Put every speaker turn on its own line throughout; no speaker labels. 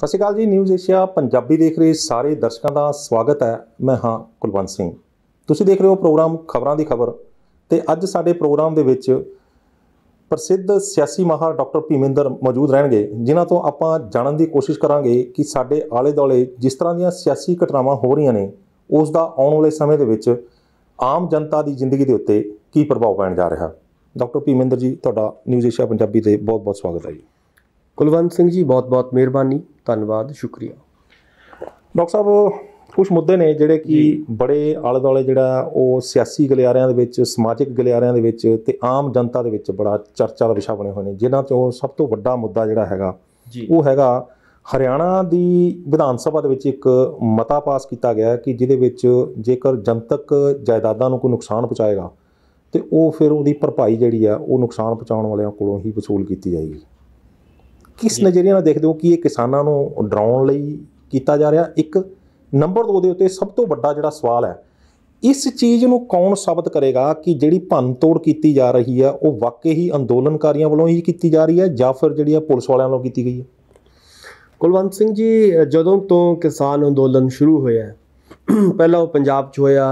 ਸਤਿ ਸ਼੍ਰੀ ਅਕਾਲ ਜੀ news Asia Punjabi ਦੇਖ ਰਹੇ ਸਾਰੇ ਦਰਸ਼ਕਾਂ ਦਾ ਸਵਾਗਤ ਹੈ ਮੈਂ ਹਾਂ ਕੁਲਵੰਤ ਸਿੰਘ ਤੁਸੀਂ ਦੇਖ ਰਹੇ ਹੋ ਪ੍ਰੋਗਰਾਮ ਖਬਰਾਂ ਦੀ ਖਬਰ ਤੇ ਅੱਜ ਸਾਡੇ ਪ੍ਰੋਗਰਾਮ ਦੇ ਵਿੱਚ ਪ੍ਰਸਿੱਧ ਸਿਆਸੀ ਮਹਾਰ ਡਾਕਟਰ ਭੀਮਿੰਦਰ ਮੌਜੂਦ ਰਹਿਣਗੇ ਜਿਨ੍ਹਾਂ ਤੋਂ ਆਪਾਂ ਜਾਣਨ ਦੀ ਕੋਸ਼ਿਸ਼ ਕਰਾਂਗੇ ਕਿ ਸਾਡੇ ਆਲੇ ਦੋਲੇ ਜਿਸ ਤਰ੍ਹਾਂ ਦੀਆਂ ਸਿਆਸੀ ਘਟਨਾਵਾਂ ਹੋ ਰਹੀਆਂ ਨੇ ਉਸ ਦਾ ਆਉਣ ਵਾਲੇ ਸਮੇਂ ਦੇ ਵਿੱਚ ਆਮ ਜਨਤਾ ਦੀ ਜ਼ਿੰਦਗੀ ਦੇ ਉੱਤੇ ਕੀ ਪ੍ਰਭਾਵ ਪੈਣ ਜਾ ਰਿਹਾ ਡਾਕਟਰ ਪੀਮੇਂਦਰ ਜੀ ਤੁਹਾਡਾ ਨਿਊਜ਼ ਏਸ਼ੀਆ ਪੰਜਾਬੀ ਤੇ ਬਹੁਤ-ਬਹੁਤ ਸਵਾਗਤ ਹੈ ਜੀ ਕੁਲਵੰਤ ਸਿੰਘ ਜੀ ਬਹੁਤ-ਬਹੁਤ ਮਿਹਰਬਾਨੀ ਧੰਨਵਾਦ ਸ਼ੁਕਰੀਆ ਡਾਕਟਰ ਸਾਹਿਬ ਕੁਝ ਮੁੱਦੇ ਨੇ ਜਿਹੜੇ ਕਿ ਬੜੇ ਆਲੇ ਦੁਆਲੇ ਜਿਹੜਾ ਉਹ ਸਿਆਸੀ ਗਲਿਆਰਿਆਂ ਦੇ ਵਿੱਚ ਸਮਾਜਿਕ ਗਲਿਆਰਿਆਂ ਦੇ ਵਿੱਚ ਤੇ ਆਮ ਜਨਤਾ ਦੇ ਵਿੱਚ ਬੜਾ ਚਰਚਾ ਦਾ ਵਿਸ਼ਾ ਬਣੇ ਹੋਏ ਨੇ ਜਿਨ੍ਹਾਂ ਚੋਂ ਸਭ ਤੋਂ ਵੱਡਾ ਮੁੱਦਾ ਜਿਹੜਾ ਹੈਗਾ ਉਹ ਹੈਗਾ ਹਰਿਆਣਾ ਦੀ ਵਿਧਾਨ ਸਭਾ ਦੇ ਵਿੱਚ ਇੱਕ ਮਤਾ ਪਾਸ ਕੀਤਾ ਗਿਆ ਕਿ ਜਿਹਦੇ ਵਿੱਚ ਜੇਕਰ ਜਨਤਕ ਜਾਇਦਾਦਾਂ ਨੂੰ ਕੋਈ ਨੁਕਸਾਨ ਪਹੁੰਚਾਏਗਾ ਤੇ ਉਹ ਫਿਰ ਉਹਦੀ ਭਰਪਾਈ ਜਿਹੜੀ ਆ ਉਹ ਨੁਕਸਾਨ ਪਹੁੰਚਾਉਣ ਵਾਲਿਆਂ ਕੋਲੋਂ ਹੀ ਵਸੂਲ ਕੀਤੀ ਜਾਏਗੀ ਕਿਸ ਨਜ਼ਰੀਏ ਨਾਲ ਦੇਖਦੇ ਹੋ ਕਿ ਇਹ ਕਿਸਾਨਾਂ ਨੂੰ ਡਰਾਉਣ ਲਈ ਕੀਤਾ ਜਾ ਰਿਹਾ ਇੱਕ ਨੰਬਰ 2 ਦੇ ਉੱਤੇ ਸਭ ਤੋਂ ਵੱਡਾ ਜਿਹੜਾ ਸਵਾਲ ਹੈ ਇਸ ਚੀਜ਼ ਨੂੰ ਕੌਣ ਸਾਬਤ ਕਰੇਗਾ ਕਿ ਜਿਹੜੀ ਭੰਨਤੋੜ ਕੀਤੀ ਜਾ ਰਹੀ ਹੈ ਉਹ ਵਾਕਈ ਹੀ ਅੰਦੋਲਨਕਾਰੀਆਂ ਵੱਲੋਂ ਹੀ ਕੀਤੀ ਜਾ ਰਹੀ ਹੈ ਜਾਂ ਫਿਰ ਜਿਹੜੀ ਆ ਪੁਲਿਸ ਵਾਲਿਆਂ ਵੱਲੋਂ ਕੀਤੀ ਗਈ ਹੈ ਕੁਲਵੰਤ ਸਿੰਘ ਜੀ ਜਦੋਂ
ਤੋਂ ਕਿਸਾਨ ਅੰਦੋਲਨ ਸ਼ੁਰੂ ਹੋਇਆ ਪਹਿਲਾਂ ਉਹ ਪੰਜਾਬ 'ਚ ਹੋਇਆ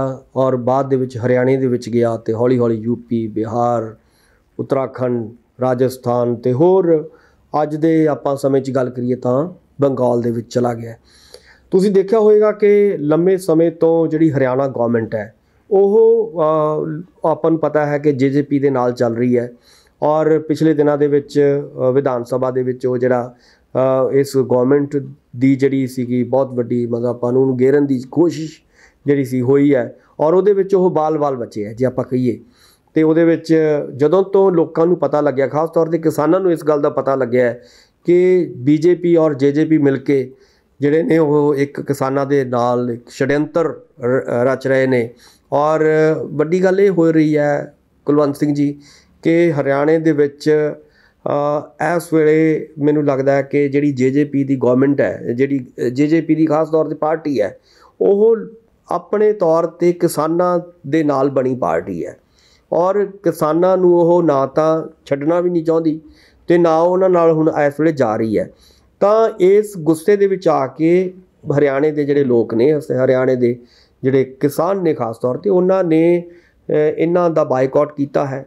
ਔਰ ਬਾਅਦ ਦੇ ਵਿੱਚ ਹਰਿਆਣੇ ਦੇ ਵਿੱਚ ਗਿਆ ਤੇ ਹੌਲੀ ਹੌਲੀ ਯੂਪੀ ਬਿਹਾਰ ਉੱਤਰਾਖੰਡ ਰਾਜਸਥਾਨ ਤੇ ਹੋਰ ਅੱਜ ਦੇ ਆਪਾਂ ਸਮੇਂ 'ਚ ਗੱਲ ਕਰੀਏ ਤਾਂ ਬੰਗਾਲ ਦੇ ਵਿੱਚ ਚਲਾ ਗਿਆ ਤੁਸੀਂ ਦੇਖਿਆ ਹੋਵੇਗਾ ਕਿ ਲੰਮੇ ਸਮੇਂ ਤੋਂ ਜਿਹੜੀ ਹਰਿਆਣਾ ਗਵਰਨਮੈਂਟ ਹੈ ਉਹ ਆਪਨ ਪਤਾ ਹੈ ਕਿ ਜੀਜੀਪੀ ਦੇ ਨਾਲ ਚੱਲ ਰਹੀ ਹੈ ਔਰ ਪਿਛਲੇ ਦਿਨਾਂ ਦੇ ਵਿੱਚ ਵਿਧਾਨ ਸਭਾ ਦੇ ਵਿੱਚ ਉਹ ਜਿਹੜਾ ਇਸ ਗਵਰਨਮੈਂਟ ਦੀ ਜਿਹੜੀ ਸੀਗੀ ਬਹੁਤ ਵੱਡੀ ਮਤਲਬ ਆਪਾਂ ਨੂੰ ਗੇਰਨ ਦੀ ਕੋਸ਼ਿਸ਼ ਜਿਹੜੀ ਸੀ ਹੋਈ ਹੈ ਔਰ ਉਹਦੇ ਵਿੱਚ ਉਹ ਬਾਲ-ਬਾਲ ਬਚੇ ਹੈ ਜੇ ਆਪਾਂ ਕਹੀਏ ਤੇ ਉਹਦੇ ਵਿੱਚ ਜਦੋਂ ਤੋਂ ਲੋਕਾਂ ਨੂੰ ਪਤਾ ਲੱਗਿਆ ਖਾਸ ਤੌਰ ਤੇ ਕਿਸਾਨਾਂ ਨੂੰ ਇਸ ਗੱਲ ਦਾ ਪਤਾ ਲੱਗਿਆ ਕਿ ਬੀਜੇਪੀ ਔਰ ਜੇਜੇਪੀ ਮਿਲ ਕੇ ਜਿਹੜੇ ਨੇ ਉਹ ਇੱਕ ਕਿਸਾਨਾਂ ਦੇ ਨਾਲ ਇੱਕ ਛੜਯੰਤਰ ਰਚ ਰਹੇ ਨੇ ਔਰ ਵੱਡੀ ਗੱਲ ਇਹ ਹੋ ਰਹੀ ਹੈ ਕੁਲਵੰਤ ਸਿੰਘ ਜੀ ਕਿ ਹਰਿਆਣੇ ਦੇ ਵਿੱਚ ਇਸ ਵੇਲੇ ਮੈਨੂੰ ਲੱਗਦਾ ਹੈ ਕਿ ਜਿਹੜੀ ਜੇਜੇਪੀ ਦੀ ਗਵਰਨਮੈਂਟ ਹੈ ਜਿਹੜੀ ਜੇਜੇਪੀ ਦੀ ਖਾਸ ਤੌਰ ਤੇ ਪਾਰਟੀ ਹੈ ਉਹ ਆਪਣੇ ਤੌਰ ਤੇ ਕਿਸਾਨਾਂ ਦੇ ਨਾਲ ਬਣੀ ਪਾਰਟੀ ਹੈ ਔਰ ਕਿਸਾਨਾਂ ਨੂੰ ਉਹ ਨਾ ਤਾਂ ਛੱਡਣਾ ਵੀ ਨਹੀਂ ਚਾਹੁੰਦੀ ਤੇ ਨਾ ਉਹਨਾਂ ਨਾਲ ਹੁਣ ਇਸ ਵੇਲੇ ਜਾ ਰਹੀ ਹੈ ਤਾਂ ਇਸ ਗੁੱਸੇ ਦੇ ਵਿੱਚ ਆ ਕੇ ਹਰਿਆਣੇ ਦੇ ਜਿਹੜੇ ਲੋਕ ਨੇ ਹਰਿਆਣੇ ਦੇ ਜਿਹੜੇ ਕਿਸਾਨ ਨੇ ਖਾਸ ਤੌਰ ਤੇ ਉਹਨਾਂ ਨੇ ਇਹਨਾਂ ਦਾ ਬਾਈਕਾਟ ਕੀਤਾ ਹੈ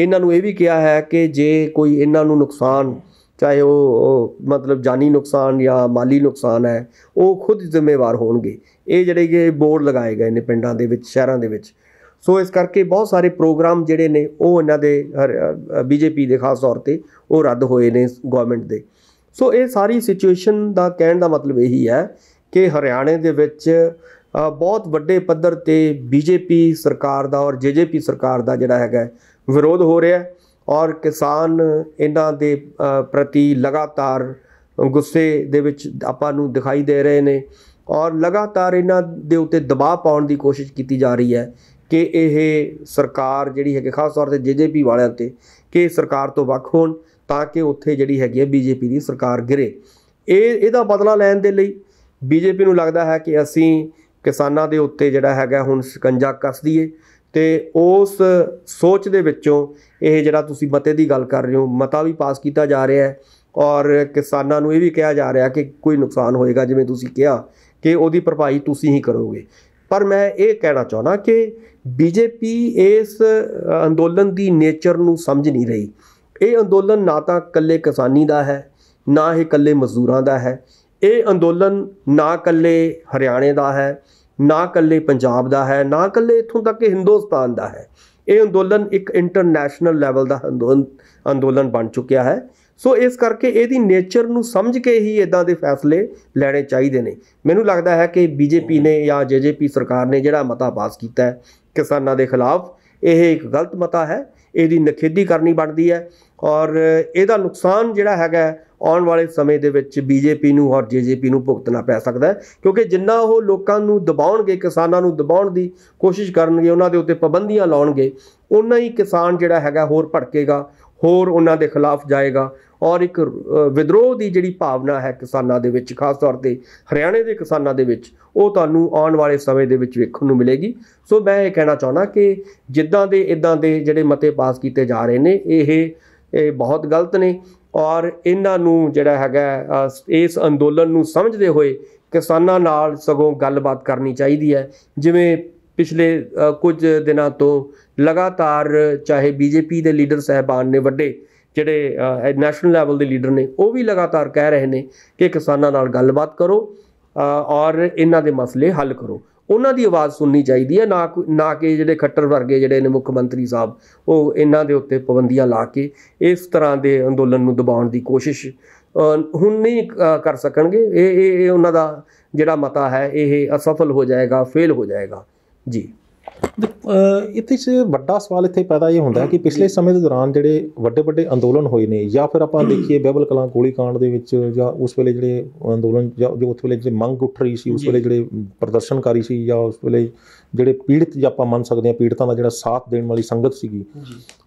ਇਹਨਾਂ ਨੂੰ ਇਹ ਵੀ ਕਿਹਾ ਹੈ ਕਿ ਜੇ ਕੋਈ ਇਹਨਾਂ ਨੂੰ ਨੁਕਸਾਨ ਚਾਹੇ ਉਹ ਮਤਲਬ ਜਾਨੀ ਨੁਕਸਾਨ ਜਾਂ ਮਾਲੀ ਨੁਕਸਾਨ ਹੈ ਉਹ ਖੁਦ ਜ਼ਿੰਮੇਵਾਰ ਹੋਣਗੇ ਇਹ ਜਿਹੜੇ ਕਿ ਬੋਰਡ ਲਗਾਏ ਗਏ ਨੇ ਪਿੰਡਾਂ ਦੇ ਵਿੱਚ ਸ਼ਹਿਰਾਂ ਦੇ ਵਿੱਚ ਸੋ ਇਸ ਕਰਕੇ ਬਹੁਤ ਸਾਰੇ ਪ੍ਰੋਗਰਾਮ ਜਿਹੜੇ ਨੇ ਉਹ ਇਹਨਾਂ ਦੇ ਬੀਜੇਪੀ ਦੇ ਖਾਸ ਤੌਰ ਤੇ ਉਹ ਰੱਦ ਹੋਏ ਨੇ ਗਵਰਨਮੈਂਟ ਦੇ ਸੋ ਇਹ ਸਾਰੀ ਸਿਚੁਏਸ਼ਨ ਦਾ ਕਹਿਣ ਦਾ ਮਤਲਬ ਇਹੀ ਹੈ ਕਿ ਹਰਿਆਣੇ ਦੇ ਵਿੱਚ ਬਹੁਤ ਵੱਡੇ ਪੱਧਰ ਤੇ ਬੀਜੇਪੀ ਸਰਕਾਰ ਦਾ ਔਰ ਜੇਜੇਪੀ ਸਰਕਾਰ ਦਾ ਜਿਹੜਾ ਹੈਗਾ ਵਿਰੋਧ ਹੋ ਰਿਹਾ ਔਰ ਕਿਸਾਨ ਇਹਨਾਂ ਦੇ ਪ੍ਰਤੀ ਲਗਾਤਾਰ ਗੁੱਸੇ ਦੇ ਵਿੱਚ ਆਪਾਂ ਨੂੰ ਦਿਖਾਈ ਦੇ ਰਹੇ ਨੇ ਔਰ ਲਗਾਤਾਰ ਇਹਨਾਂ ਦੇ ਉੱਤੇ ਦਬਾਅ ਪਾਉਣ ਦੀ ਕੋਸ਼ਿਸ਼ ਕੀਤੀ ਜਾ ਰਹੀ ਹੈ ਕਿ ਇਹ ਸਰਕਾਰ ਜਿਹੜੀ ਹੈ ਕਿ ਖਾਸ ਤੌਰ ਤੇ ਜੀਜੇਪੀ ਵਾਲਿਆਂ ਤੇ ਕਿ ਸਰਕਾਰ ਤੋਂ ਵੱਖ ਹੋਣ ਤਾਂ ਕਿ ਉੱਥੇ ਜਿਹੜੀ ਹੈਗੀ ਹੈ ਬੀਜੇਪੀ ਦੀ ਸਰਕਾਰ ਗਿਰੇ ਇਹ ਇਹਦਾ ਬਦਲਾ ਲੈਣ ਦੇ ਲਈ ਬੀਜੇਪੀ ਨੂੰ ਲੱਗਦਾ ਹੈ ਕਿ ਅਸੀਂ ਕਿਸਾਨਾਂ ਦੇ ਉੱਤੇ ਜਿਹੜਾ ਹੈਗਾ ਹੁਣ ਸ਼ਿਕੰਜਾ ਕੱਸ ਦਈਏ ਤੇ ਉਸ ਸੋਚ ਦੇ ਵਿੱਚੋਂ ਇਹ ਜਿਹੜਾ ਤੁਸੀਂ ਮਤੇ ਦੀ ਗੱਲ ਕਰ ਰਹੇ ਹੋ ਮਤਾ ਵੀ ਪਾਸ ਕੀਤਾ ਜਾ ਰਿਹਾ ਹੈ ਔਰ ਕਿਸਾਨਾਂ ਨੂੰ ਇਹ ਵੀ ਕਿਹਾ ਜਾ ਰਿਹਾ ਕਿ ਕੋਈ ਨੁਕਸਾਨ ਹੋਏਗਾ ਜਿਵੇਂ ਤੁਸੀਂ ਕਿਹਾ ਕਿ ਉਹਦੀ ਭਰਪਾਈ ਤੁਸੀਂ ਹੀ ਕਰੋਗੇ ਪਰ ਮੈਂ ਇਹ ਕਹਿਣਾ ਚਾਹਣਾ ਕਿ ਬੀਜੇਪੀ ਇਸ ਅੰਦੋਲਨ ਦੀ ਨੇਚਰ ਨੂੰ ਸਮਝ ਨਹੀਂ ਰਹੀ ਇਹ ਅੰਦੋਲਨ ਨਾ ਤਾਂ ਇਕੱਲੇ ਕਿਸਾਨੀ ਦਾ ਹੈ ਨਾ ਹੀ ਇਕੱਲੇ ਮਜ਼ਦੂਰਾਂ ਦਾ ਹੈ ਇਹ ਅੰਦੋਲਨ ਨਾ ਇਕੱਲੇ ਹਰਿਆਣੇ ਦਾ ਹੈ ਨਾ ਕੱਲੇ ਪੰਜਾਬ ਦਾ ਹੈ ਨਾ ਕੱਲੇ ਇਥੋਂ ਤੱਕ ਕਿ ਹਿੰਦੁਸਤਾਨ ਦਾ ਹੈ ਇਹ ਅੰਦੋਲਨ ਇੱਕ ਇੰਟਰਨੈਸ਼ਨਲ ਲੈਵਲ ਦਾ ਅੰਦੋਲਨ ਬਣ ਚੁੱਕਿਆ ਹੈ ਸੋ ਇਸ ਕਰਕੇ ਇਹਦੀ ਨੇਚਰ ਨੂੰ ਸਮਝ ਕੇ ਹੀ ਇਦਾਂ ਦੇ ਫੈਸਲੇ ਲੈਣੇ ਚਾਹੀਦੇ ਨੇ ਮੈਨੂੰ ਲੱਗਦਾ ਹੈ ਕਿ ਬੀਜੇਪੀ ਨੇ ਜਾਂ ਜੇਜੇਪੀ ਸਰਕਾਰ ਨੇ ਜਿਹੜਾ ਮਤਾ ਪਾਸ ਕੀਤਾ ਹੈ ਕਿਸਾਨਾਂ ਦੇ ਖਿਲਾਫ ਇਹ ਇੱਕ ਗਲਤ ਮਤਾ ਹੈ ਇਹਦੀ ਨਖੇਦੀ ਕਰਨੀ ਬਣਦੀ ਹੈ ਔਰ ਇਹਦਾ ਨੁਕਸਾਨ ਜਿਹੜਾ ਹੈਗਾ ਆਉਣ ਵਾਲੇ ਸਮੇਂ ਦੇ ਵਿੱਚ ਬੀਜੇਪੀ ਨੂੰ ਔਰ ਜੇਜੇਪੀ ਨੂੰ ਭੁਗਤਣਾ ਪੈ ਸਕਦਾ ਕਿਉਂਕਿ ਜਿੰਨਾ ਉਹ ਲੋਕਾਂ ਨੂੰ ਦਬਾਉਣਗੇ ਕਿਸਾਨਾਂ ਨੂੰ ਦਬਾਉਣ ਦੀ ਕੋਸ਼ਿਸ਼ ਕਰਨਗੇ ਉਹਨਾਂ ਦੇ ਉੱਤੇ ਪਾਬੰਦੀਆਂ ਲਾਉਣਗੇ ਉਹਨਾਂ ਹੀ ਕਿਸਾਨ ਜਿਹੜਾ ਹੈਗਾ ਹੋਰ ਭੜਕੇਗਾ ਹੋਰ ਉਹਨਾਂ ਦੇ ਖਿਲਾਫ ਜਾਏਗਾ ਔਰ ਇੱਕ ਵਿਦਰੋਹ ਦੀ ਜਿਹੜੀ ਭਾਵਨਾ ਹੈ ਕਿਸਾਨਾਂ ਦੇ ਵਿੱਚ ਖਾਸ ਤੌਰ ਤੇ ਹਰਿਆਣੇ ਦੇ ਕਿਸਾਨਾਂ ਦੇ ਵਿੱਚ ਉਹ ਤੁਹਾਨੂੰ ਆਉਣ ਵਾਲੇ ਸਮੇਂ ਦੇ ਵਿੱਚ ਵੇਖਣ ਨੂੰ ਮਿਲੇਗੀ ਸੋ ਮੈਂ ਇਹ ਕਹਿਣਾ ਚਾਹੁੰਦਾ ਕਿ ਜਿੱਦਾਂ ਦੇ ਇਦਾਂ ਦੇ ਜਿਹੜੇ ਮਤੇ ਪਾਸ ਕੀਤੇ ਜਾ ਰਹੇ ਨੇ ਇਹ ਇਹ ਬਹੁਤ ਗਲਤ ਨੇ ਔਰ ਇਹਨਾਂ ਨੂੰ ਜਿਹੜਾ ਹੈਗਾ ਇਸ ਅੰਦੋਲਨ ਨੂੰ ਸਮਝਦੇ ਹੋਏ ਕਿਸਾਨਾਂ ਨਾਲ ਸਗੋਂ ਗੱਲਬਾਤ ਕਰਨੀ ਚਾਹੀਦੀ ਹੈ ਜਿਵੇਂ ਪਿਛਲੇ ਕੁਝ ਦਿਨਾਂ ਤੋਂ ਲਗਾਤਾਰ ਚਾਹੇ ਬੀਜੇਪੀ ਦੇ ਲੀਡਰ ਸਹਿਬਾਨ ਨੇ ਵੱਡੇ ਜਿਹੜੇ ਨੈਸ਼ਨਲ ਲੈਵਲ ਦੇ ਲੀਡਰ ਨੇ ਉਹ ਵੀ ਲਗਾਤਾਰ ਕਹਿ ਰਹੇ ਨੇ ਕਿ ਕਿਸਾਨਾਂ ਨਾਲ ਗੱਲਬਾਤ ਕਰੋ ਔਰ ਇਹਨਾਂ ਦੇ ਮਸਲੇ ਹੱਲ ਕਰੋ ਉਹਨਾਂ ਦੀ ਆਵਾਜ਼ ਸੁਣਨੀ ਚਾਹੀਦੀ ਹੈ ਨਾ ਨਾ ਕਿ ਜਿਹੜੇ ਖੱਟਰ ਵਰਗੇ ਜਿਹੜੇ ਨੇ ਮੁੱਖ ਮੰਤਰੀ ਸਾਹਿਬ ਉਹ ਇਹਨਾਂ ਦੇ ਉੱਤੇ ਪਾਬੰਦੀਆਂ ਲਾ ਕੇ ਇਸ ਤਰ੍ਹਾਂ ਦੇ ਅੰਦੋਲਨ ਨੂੰ ਦਬਾਉਣ ਦੀ ਕੋਸ਼ਿਸ਼ ਹੁਣ ਨਹੀਂ ਕਰ ਸਕਣਗੇ ਇਹ ਇਹ ਉਹਨਾਂ ਦਾ ਜਿਹੜਾ ਮਤਾ ਹੈ ਇਹ ਅਸਫਲ ਹੋ ਜਾਏਗਾ ਫੇਲ ਹੋ ਜਾਏਗਾ
ਜੀ ਇੱਥੇ ਸੇ ਵੱਡਾ ਸਵਾਲ ਇੱਥੇ ਪੈਦਾ ਇਹ ਹੁੰਦਾ ਹੈ ਕਿ ਪਿਛਲੇ ਸਮੇਂ ਦੇ ਦੌਰਾਨ ਜਿਹੜੇ ਵੱਡੇ ਵੱਡੇ ਅੰਦੋਲਨ ਹੋਏ ਨੇ ਜਾਂ ਫਿਰ ਆਪਾਂ ਦੇਖੀਏ ਬਹਿਬਲ ਕਲਾਂ ਗੋਲੀ ਕਾਂਡ ਦੇ ਵਿੱਚ ਜਾਂ ਉਸ ਵੇਲੇ ਜਿਹੜੇ ਅੰਦੋਲਨ ਜਾਂ ਜੋ ਉਸ ਵੇਲੇ ਜਿਹੜੇ ਮੰਗ ਉੱਠ ਰਹੀ ਸੀ ਉਸ ਵੇਲੇ ਜਿਹੜੇ ਪ੍ਰਦਰਸ਼ਨਕਾਰੀ ਸੀ ਜਾਂ ਉਸ ਵੇਲੇ ਜਿਹੜੇ ਪੀੜਤ ਜਾਂ ਆਪਾਂ ਮੰਨ ਸਕਦੇ ਹਾਂ ਪੀੜਤਾਂ ਦਾ ਜਿਹੜਾ ਸਾਥ ਦੇਣ ਵਾਲੀ ਸੰਗਤ ਸੀਗੀ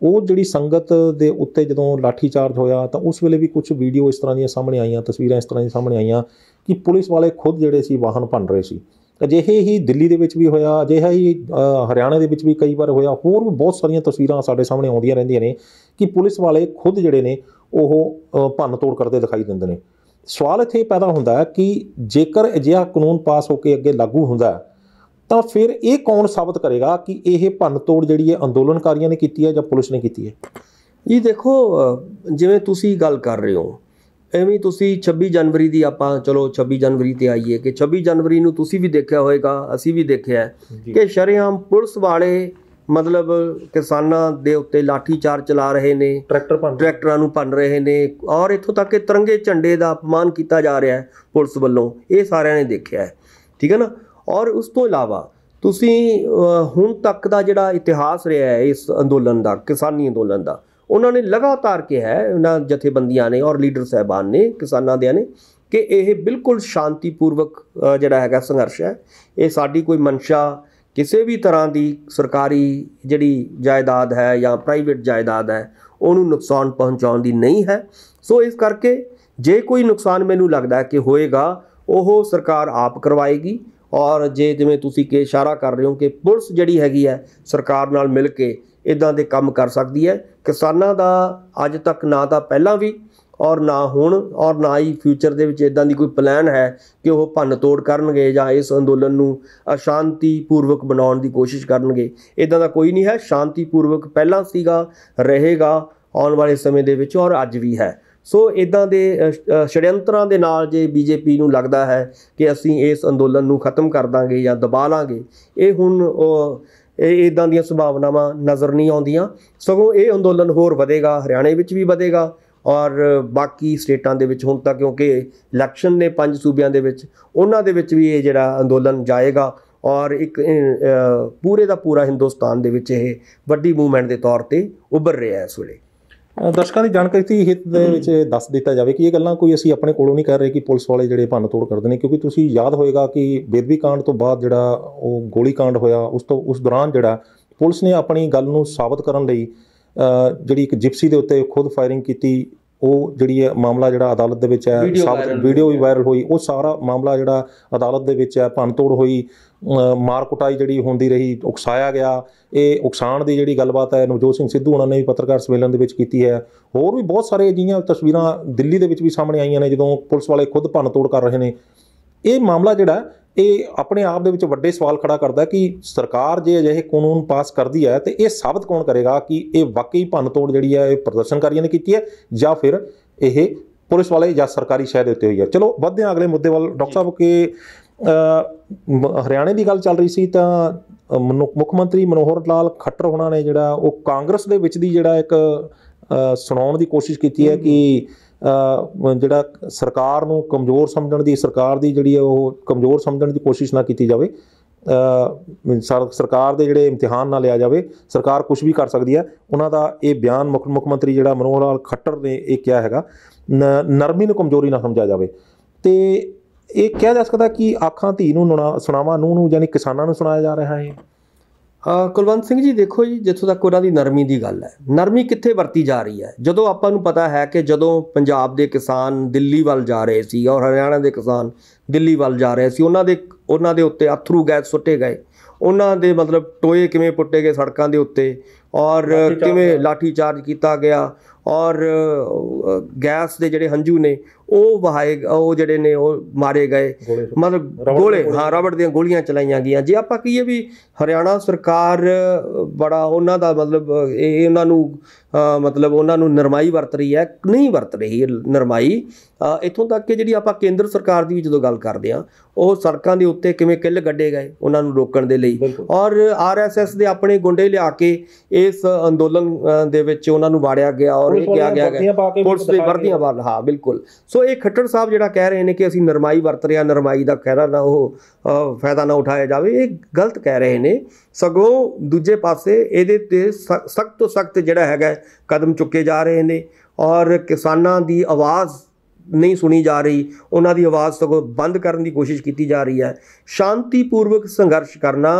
ਉਹ ਜਿਹੜੀ ਸੰਗਤ ਦੇ ਉੱਤੇ ਜਦੋਂ ਲਾਠੀ ਚਾਰਜ ਹੋਇਆ ਤਾਂ ਉਸ ਵੇਲੇ ਵੀ ਕੁਝ ਵੀਡੀਓ ਇਸ ਤਰ੍ਹਾਂ ਦੀਆਂ ਸਾਹਮਣੇ ਆਈਆਂ ਤਸਵੀਰਾਂ ਇਸ ਤਰ੍ਹਾਂ ਦੀਆਂ ਸਾਹਮਣੇ ਆਈਆਂ ਕਿ ਪੁਲਿਸ ਵਾਲੇ ਖੁਦ ਜਿਹੜੇ ਸੀ ਵਾਹਨ ਭੰਨ ਰਹੇ ਸੀ ਅਜਿਹੇ ਹੀ ਦਿੱਲੀ ਦੇ ਵਿੱਚ ਵੀ ਹੋਇਆ ਅਜਿਹਾ ਹੀ ਹਰਿਆਣਾ ਦੇ ਵਿੱਚ ਵੀ ਕਈ ਵਾਰ ਹੋਇਆ ਹੋਰ ਵੀ ਬਹੁਤ ਸਾਰੀਆਂ ਤਸਵੀਰਾਂ ਸਾਡੇ ਸਾਹਮਣੇ ਆਉਂਦੀਆਂ ਰਹਿੰਦੀਆਂ ਨੇ ਕਿ ਪੁਲਿਸ ਵਾਲੇ ਖੁਦ ਜਿਹੜੇ ਨੇ ਉਹ ਭੰਨ ਤੋੜ ਕਰਦੇ ਦਿਖਾਈ ਦਿੰਦੇ ਨੇ ਸਵਾਲ ਇੱਥੇ ਪੈਦਾ ਹੁੰਦਾ ਹੈ ਕਿ ਜੇਕਰ ਅਜਿਹਾ ਕਾਨੂੰਨ ਪਾਸ ਹੋ ਕੇ ਅੱਗੇ ਲਾਗੂ ਹੁੰਦਾ ਤਾਂ ਫਿਰ ਇਹ ਕੌਣ ਸਾਬਤ ਕਰੇਗਾ ਕਿ ਇਹ ਭੰਨ ਤੋੜ ਜਿਹੜੀ ਹੈ ਅੰਦੋਲਨਕਾਰੀਆਂ ਨੇ ਕੀਤੀ ਹੈ ਜਾਂ ਪੁਲਿਸ ਨੇ ਕੀਤੀ ਹੈ ਇਹ ਦੇਖੋ ਜਿਵੇਂ
ਤੁਸੀਂ ਗੱਲ ਕਰ ਰਹੇ ਹੋ ਐਵੇਂ ਤੁਸੀਂ 26 ਜਨਵਰੀ ਦੀ ਆਪਾਂ ਚਲੋ 26 ਜਨਵਰੀ ਤੇ ਆਈਏ ਕਿ 26 ਜਨਵਰੀ ਨੂੰ ਤੁਸੀਂ ਵੀ ਦੇਖਿਆ ਹੋਵੇਗਾ ਅਸੀਂ ਵੀ ਦੇਖਿਆ ਕਿ ਸ਼ਰੇਆਮ ਪੁਲਿਸ ਵਾਲੇ ਮਤਲਬ ਕਿਸਾਨਾਂ ਦੇ ਉੱਤੇ ਚਾਰ ਚਲਾ ਰਹੇ ਨੇ ਟਰੈਕਟਰ ਭੰਨ ਟਰੈਕਟਰਾਂ ਨੂੰ ਭੰਨ ਰਹੇ ਨੇ ਔਰ ਇੱਥੋਂ ਤੱਕ ਕਿ ਤਿਰੰਗੇ ਝੰਡੇ ਦਾ ਅਪਮਾਨ ਕੀਤਾ ਜਾ ਰਿਹਾ ਹੈ ਪੁਲਿਸ ਵੱਲੋਂ ਇਹ ਸਾਰਿਆਂ ਨੇ ਦੇਖਿਆ ਹੈ ਠੀਕ ਹੈ ਨਾ ਔਰ ਉਸ ਤੋਂ ਇਲਾਵਾ ਤੁਸੀਂ ਹੁਣ ਤੱਕ ਦਾ ਜਿਹੜਾ ਇਤਿਹਾਸ ਰਿਹਾ ਹੈ ਇਸ ਅੰਦੋਲਨ ਦਾ ਕਿਸਾਨੀ ਅੰਦੋਲਨ ਦਾ ਉਹਨਾਂ ਨੇ ਲਗਾਤਾਰ ਕਿਹਾ ਉਹਨਾਂ ਜਥੇਬੰਦੀਆਂ ਨੇ ਔਰ ਲੀਡਰ ਸਹਿਬਾਨ ਨੇ ਕਿਸਾਨਾਂ ਦੇ ਨੇ ਕਿ ਇਹ ਬਿਲਕੁਲ ਸ਼ਾਂਤੀਪੂਰਵਕ ਜਿਹੜਾ ਹੈਗਾ ਸੰਘਰਸ਼ ਹੈ ਇਹ ਸਾਡੀ ਕੋਈ ਮਨਸ਼ਾ ਕਿਸੇ ਵੀ ਤਰ੍ਹਾਂ ਦੀ ਸਰਕਾਰੀ ਜਿਹੜੀ ਜਾਇਦਾਦ ਹੈ ਜਾਂ ਪ੍ਰਾਈਵੇਟ ਜਾਇਦਾਦ ਹੈ ਉਹਨੂੰ ਨੁਕਸਾਨ ਪਹੁੰਚਾਉਣ ਦੀ ਨਹੀਂ ਹੈ ਸੋ ਇਸ ਕਰਕੇ ਜੇ ਕੋਈ ਨੁਕਸਾਨ ਮੈਨੂੰ ਲੱਗਦਾ ਕਿ ਹੋਏਗਾ ਉਹ ਸਰਕਾਰ ਆਪ ਕਰਵਾਏਗੀ ਔਰ ਜੇ ਜਿਵੇਂ ਤੁਸੀਂ ਕਿ ਇਸ਼ਾਰਾ ਕਰ ਰਹੇ ਹੋ ਕਿ ਪੁਲਿਸ ਜਿਹੜੀ ਹੈਗੀ ਹੈ ਸਰਕਾਰ ਨਾਲ ਮਿਲ ਕੇ ਇਦਾਂ ਦੇ ਕੰਮ ਕਰ ਸਕਦੀ ਹੈ ਕਿਸਾਨਾਂ ਦਾ ਅੱਜ ਤੱਕ ਨਾ ਤਾਂ ਪਹਿਲਾਂ ਵੀ ਔਰ ਨਾ ਹੁਣ ਔਰ ਨਾ ਹੀ ਫਿਊਚਰ ਦੇ ਵਿੱਚ ਇਦਾਂ ਦੀ ਕੋਈ ਪਲਾਨ ਹੈ ਕਿ ਉਹ ਭੰਨ ਤੋੜ ਕਰਨਗੇ ਜਾਂ ਇਸ ਅੰਦੋਲਨ ਨੂੰ ਅਸ਼ਾਂਤੀ ਪੂਰਵਕ ਬਣਾਉਣ ਦੀ ਕੋਸ਼ਿਸ਼ ਕਰਨਗੇ ਇਦਾਂ ਦਾ ਕੋਈ ਨਹੀਂ ਹੈ ਸ਼ਾਂਤੀ ਪੂਰਵਕ ਪਹਿਲਾਂ ਸੀਗਾ ਰਹੇਗਾ ਆਉਣ ਵਾਲੇ ਸਮੇਂ ਦੇ ਵਿੱਚ ਔਰ ਅੱਜ ਵੀ ਹੈ ਸੋ ਇਦਾਂ ਦੇ ਸ਼ੜਯੰਤਰਾਂ ਦੇ ਨਾਲ ਜੇ ਬੀਜੇਪੀ ਨੂੰ ਲੱਗਦਾ ਹੈ ਕਿ ਅਸੀਂ ਇਸ ਅੰਦੋਲਨ ਨੂੰ ਖਤਮ ਕਰ ਦਾਂਗੇ ਜਾਂ ਦਬਾ ਲਾਂਗੇ ਇਹ ਹੁਣ ਇਹ ਇਦਾਂ ਦੀਆਂ ਸੰਭਾਵਨਾਵਾਂ ਨਜ਼ਰ ਨਹੀਂ ਆਉਂਦੀਆਂ ਸਗੋਂ ਇਹ ਅੰਦੋਲਨ ਹੋਰ ਵਧੇਗਾ ਹਰਿਆਣੇ ਵਿੱਚ ਵੀ ਵਧੇਗਾ ਔਰ ਬਾਕੀ ਸਟੇਟਾਂ ਦੇ ਵਿੱਚ ਹੁਣ ਤਾਂ ਕਿਉਂਕਿ ਇਲੈਕਸ਼ਨ ਨੇ ਪੰਜ ਸੂਬਿਆਂ ਦੇ ਵਿੱਚ ਉਹਨਾਂ ਦੇ ਵਿੱਚ ਵੀ ਇਹ ਜਿਹੜਾ ਅੰਦੋਲਨ ਜਾਏਗਾ ਔਰ ਇੱਕ ਪੂਰੇ ਦਾ ਪੂਰਾ ਹਿੰਦੁਸਤਾਨ ਦੇ ਵਿੱਚ
ਇਹ ਵੱਡੀ ਮੂਵਮੈਂਟ ਦੇ ਤੌਰ ਤੇ ਉੱਭਰ ਰਿਹਾ ਹੈ ਇਸ ਵੇਲੇ ਦਰਸ਼ਕਾਂ ਦੀ ਜਾਣਕਾਰੀ ਦੀ ਹਿੱਤ ਦੇ ਵਿੱਚ ਦੱਸ ਦਿੱਤਾ ਜਾਵੇ ਕਿ ਇਹ ਗੱਲਾਂ ਕੋਈ ਅਸੀਂ ਆਪਣੇ ਕੋਲੋਂ ਨਹੀਂ ਕਰ ਰਹੇ ਕਿ ਪੁਲਿਸ ਵਾਲੇ ਜਿਹੜੇ ਭੰਨ ਤੋੜ ਕਰਦੇ ਨੇ ਕਿਉਂਕਿ ਤੁਸੀਂ ਯਾਦ ਹੋਏਗਾ ਕਿ ਬੇਦਵੀ ਕਾਂਡ ਤੋਂ ਬਾਅਦ ਜਿਹੜਾ ਉਹ ਗੋਲੀ ਕਾਂਡ ਹੋਇਆ ਉਸ ਤੋਂ ਉਸ ਦੌਰਾਨ ਜਿਹੜਾ ਪੁਲਿਸ ਨੇ ਆਪਣੀ ਗੱਲ ਨੂੰ ਸਾਬਤ ਕਰਨ ਲਈ ਜਿਹੜੀ ਇੱਕ ਜਿਪਸੀ ਦੇ ਉੱਤੇ ਖੁਦ ਫਾਇਰਿੰਗ ਕੀਤੀ ਉਹ ਜਿਹੜੀ ਹੈ ਮਾਮਲਾ ਜਿਹੜਾ ਅਦਾਲਤ ਦੇ ਵਿੱਚ ਹੈ ਸਾਬਤ ਵੀਡੀਓ ਵੀ ਵਾਇਰਲ ਹੋਈ ਉਹ ਸਾਰਾ ਮਾਮਲਾ ਜਿਹੜਾ ਅਦਾਲਤ ਦੇ ਵਿੱਚ ਹੈ ਤੋੜ ਹੋਈ ਮਾਰ ਕੁਟਾਈ ਜਿਹੜੀ ਹੁੰਦੀ ਰਹੀ ਉਕਸਾਇਆ ਗਿਆ ਇਹ ਉਕਸਾਣ ਦੀ ਜਿਹੜੀ ਗੱਲਬਾਤ ਹੈ ਨਵਜੋਤ ਸਿੰਘ ਸਿੱਧੂ ਉਹਨਾਂ ਨੇ ਵੀ ਪੱਤਰਕਾਰ ਸਮੇਲਨ ਦੇ ਵਿੱਚ ਕੀਤੀ ਹੈ ਹੋਰ ਵੀ ਬਹੁਤ ਸਾਰੇ ਅਜਿਹੀਆਂ ਤਸਵੀਰਾਂ ਦਿੱਲੀ ਦੇ ਵਿੱਚ ਵੀ ਸਾਹਮਣੇ ਆਈਆਂ ਨੇ ਜਦੋਂ ਪੁਲਿਸ ਵਾਲੇ ਖੁਦ ਭੰਨ ਤੋੜ ਕਰ ਰਹੇ ਨੇ ਇਹ ਮਾਮਲਾ ਜਿਹੜਾ ਇਹ ਆਪਣੇ ਆਪ ਦੇ ਵਿੱਚ ਵੱਡੇ ਸਵਾਲ ਖੜਾ ਕਰਦਾ ਕਿ ਸਰਕਾਰ ਜੇ ਅਜਿਹੇ ਕਾਨੂੰਨ ਪਾਸ ਕਰਦੀ ਹੈ ਤੇ ਇਹ ਸਾਬਤ ਕੌਣ ਕਰੇਗਾ ਕਿ ਇਹ ਵਾਕਈ ਭੰਨ ਤੋੜ ਜਿਹੜੀ ਹੈ ਇਹ ਪ੍ਰਦਰਸ਼ਨਕਾਰੀਆਂ ਨੇ ਕੀਤੀ ਹੈ ਜਾਂ ਫਿਰ ਇਹ ਪੁਲਿਸ ਵਾਲੇ ਜਾਂ ਸਰਕਾਰੀ ਸ਼ਹਿਰ ਦੇ ਉੱਤੇ ਹੋਈ ਹੈ ਚਲੋ ਵੱਧਦੇ ਹਾਂ ਅਗਲੇ ਮੁੱਦੇ ਵੱਲ ਡਾਕਟਰ ਸਾਹਿਬ ਕਿ ਹਰਿਆਣੇ ਦੀ ਗੱਲ ਚੱਲ ਰਹੀ ਸੀ ਤਾਂ ਮੁੱਖ ਮੰਤਰੀ ਮਨੋਹਰ ਲਾਲ ਖੱਟਰ ਹੋਣਾ ਨੇ ਜਿਹੜਾ ਉਹ ਕਾਂਗਰਸ ਦੇ ਵਿੱਚ ਦੀ ਜਿਹੜਾ ਇੱਕ ਸੁਣਾਉਣ ਦੀ ਕੋਸ਼ਿਸ਼ ਕੀਤੀ ਹੈ ਕਿ ਜਿਹੜਾ ਸਰਕਾਰ ਨੂੰ ਕਮਜ਼ੋਰ ਸਮਝਣ ਦੀ ਸਰਕਾਰ ਦੀ ਜਿਹੜੀ ਹੈ ਉਹ ਕਮਜ਼ੋਰ ਸਮਝਣ ਦੀ ਕੋਸ਼ਿਸ਼ ਨਾ ਕੀਤੀ ਜਾਵੇ ਸਰਕਾਰ ਦੇ ਜਿਹੜੇ ਇਮਤਿਹਾਨ ਨਾ ਲਿਆ ਜਾਵੇ ਸਰਕਾਰ ਕੁਝ ਵੀ ਕਰ ਸਕਦੀ ਹੈ ਉਹਨਾਂ ਦਾ ਇਹ ਬਿਆਨ ਮੁੱਖ ਮੁੱਖ ਮੰਤਰੀ ਜਿਹੜਾ ਮਨੋਹਰ ਲਾਲ ਖੱਟਰ ਨੇ ਇਹ ਕਿਹਾ ਹੈਗਾ ਨਰਮੀ ਨੂੰ ਕਮਜ਼ੋਰੀ ਨਾ ਸਮਝਿਆ ਜਾਵੇ ਤੇ ਇਹ ਕਿਹਾ ਜਾ ਸਕਦਾ ਕਿ ਆਖਾਂ ਧੀ ਨੂੰ ਸੁਣਾਵਾ ਨੂੰ ਨੂੰ ਯਾਨੀ ਕਿਸਾਨਾਂ ਨੂੰ ਸੁਣਾਇਆ ਜਾ ਰਿਹਾ ਹੈ ਕੁਲਵੰਤ ਸਿੰਘ ਜੀ
ਦੇਖੋ ਜੀ ਜਿੱਥੋਂ ਤੱਕ ਉਹਨਾਂ ਦੀ ਨਰਮੀ ਦੀ ਗੱਲ ਹੈ ਨਰਮੀ ਕਿੱਥੇ ਵਰਤੀ ਜਾ ਰਹੀ ਹੈ ਜਦੋਂ ਆਪਾਂ ਨੂੰ ਪਤਾ ਹੈ ਕਿ ਜਦੋਂ ਪੰਜਾਬ ਦੇ ਕਿਸਾਨ ਦਿੱਲੀ ਵੱਲ ਜਾ ਰਹੇ ਸੀ ਔਰ ਹਰਿਆਣਾ ਦੇ ਕਿਸਾਨ ਦਿੱਲੀ ਵੱਲ ਜਾ ਰਹੇ ਸੀ ਉਹਨਾਂ ਦੇ ਉਹਨਾਂ ਦੇ ਉੱਤੇ ਅਥਰੂ ਗੈਸ ਸੁੱਟੇ ਗਏ ਉਹਨਾਂ ਦੇ ਮਤਲਬ ਟੋਏ ਕਿਵੇਂ ਪੁੱਟੇ ਗਏ ਸੜਕਾਂ ਦੇ ਉੱਤੇ ਔਰ ਕਿਵੇਂ ਲਾਠੀ ਚਾਰਜ ਕੀਤਾ ਗਿਆ ਔਰ ਗੈਸ ਦੇ ਜਿਹੜੇ ਹੰਝੂ ਨੇ ਉਹ ਵਹਾਏ ਉਹ ਜਿਹੜੇ ਨੇ ਉਹ ਮਾਰੇ ਗਏ ਮਤਲਬ ਗੋਲੇ ਹਾਂ ਰਬੜ ਦੀਆਂ ਗੋਲੀਆਂ ਚਲਾਈਆਂ ਗਈਆਂ ਜੇ ਆਪਾਂ ਕਹੀਏ ਵੀ ਹਰਿਆਣਾ ਸਰਕਾਰ ਬੜਾ ਉਹਨਾਂ ਦਾ ਮਤਲਬ ਇਹ ਉਹਨਾਂ ਨੂੰ ਮਤਲਬ ਉਹਨਾਂ ਨੂੰ ਨਰਮਾਈ ਵਰਤ ਰਹੀ ਹੈ ਨਹੀਂ ਵਰਤ ਰਹੀ ਨਰਮਾਈ ਇਥੋਂ ਤੱਕ ਕਿ ਜਿਹੜੀ ਆਪਾਂ ਕੇਂਦਰ ਸਰਕਾਰ ਦੀ ਵੀ ਜਦੋਂ ਗੱਲ ਕਰਦੇ ਆ ਉਹ ਸੜਕਾਂ ਦੇ ਉੱਤੇ ਕਿਵੇਂ ਕਿੱਲ ਗੱਡੇ ਗਏ ਉਹਨਾਂ ਨੂੰ ਰੋਕਣ ਦੇ ਲਈ ਔਰ ਆਰਐਸਐਸ ਦੇ ਆਪਣੇ ਗੁੰਡੇ ਲਿਆ ਕੇ ਇਸ ਅੰਦੋਲਨ ਦੇ ਵਿੱਚ ਉਹਨਾਂ ਨੂੰ ਵਾੜਿਆ ਗਿਆ ਇਹ ਕਿਹਾ ਗਿਆ ਹੈ ਪੁਲਿਸ ਦੀ ਵਰਦੀਆਂ ਵਾਲ ਹਾਂ ਬਿਲਕੁਲ ਸੋ ਇਹ ਖੱਟੜ ਸਾਹਿਬ ਜਿਹੜਾ ਕਹਿ ਰਹੇ ਨੇ ਕਿ ਅਸੀਂ ਨਰਮਾਈ ਵਰਤ ਰਿਆ ਨਰਮਾਈ ਦਾ ਖੈਰਾ ਨਾ ਉਹ ਫਾਇਦਾ ਨਾ ਉਠਾਇਆ ਜਾਵੇ ਇਹ ਗਲਤ ਕਹਿ ਰਹੇ ਨੇ ਸਗੋਂ ਦੂਜੇ ਪਾਸੇ ਇਹਦੇ ਤੇ ਸਖਤ ਤੋਂ ਸਖਤ ਜਿਹੜਾ ਹੈਗਾ ਕਦਮ ਚੁੱਕੇ ਜਾ ਰਹੇ ਨੇ ਔਰ ਕਿਸਾਨਾਂ ਦੀ ਆਵਾਜ਼ ਨਹੀਂ ਸੁਣੀ ਜਾ ਰਹੀ ਉਹਨਾਂ ਦੀ ਆਵਾਜ਼ ਸਗੋਂ ਬੰਦ ਕਰਨ ਦੀ ਕੋਸ਼ਿਸ਼ ਕੀਤੀ ਜਾ ਰਹੀ ਹੈ ਸ਼ਾਂਤੀਪੂਰਵਕ ਸੰਘਰਸ਼ ਕਰਨਾ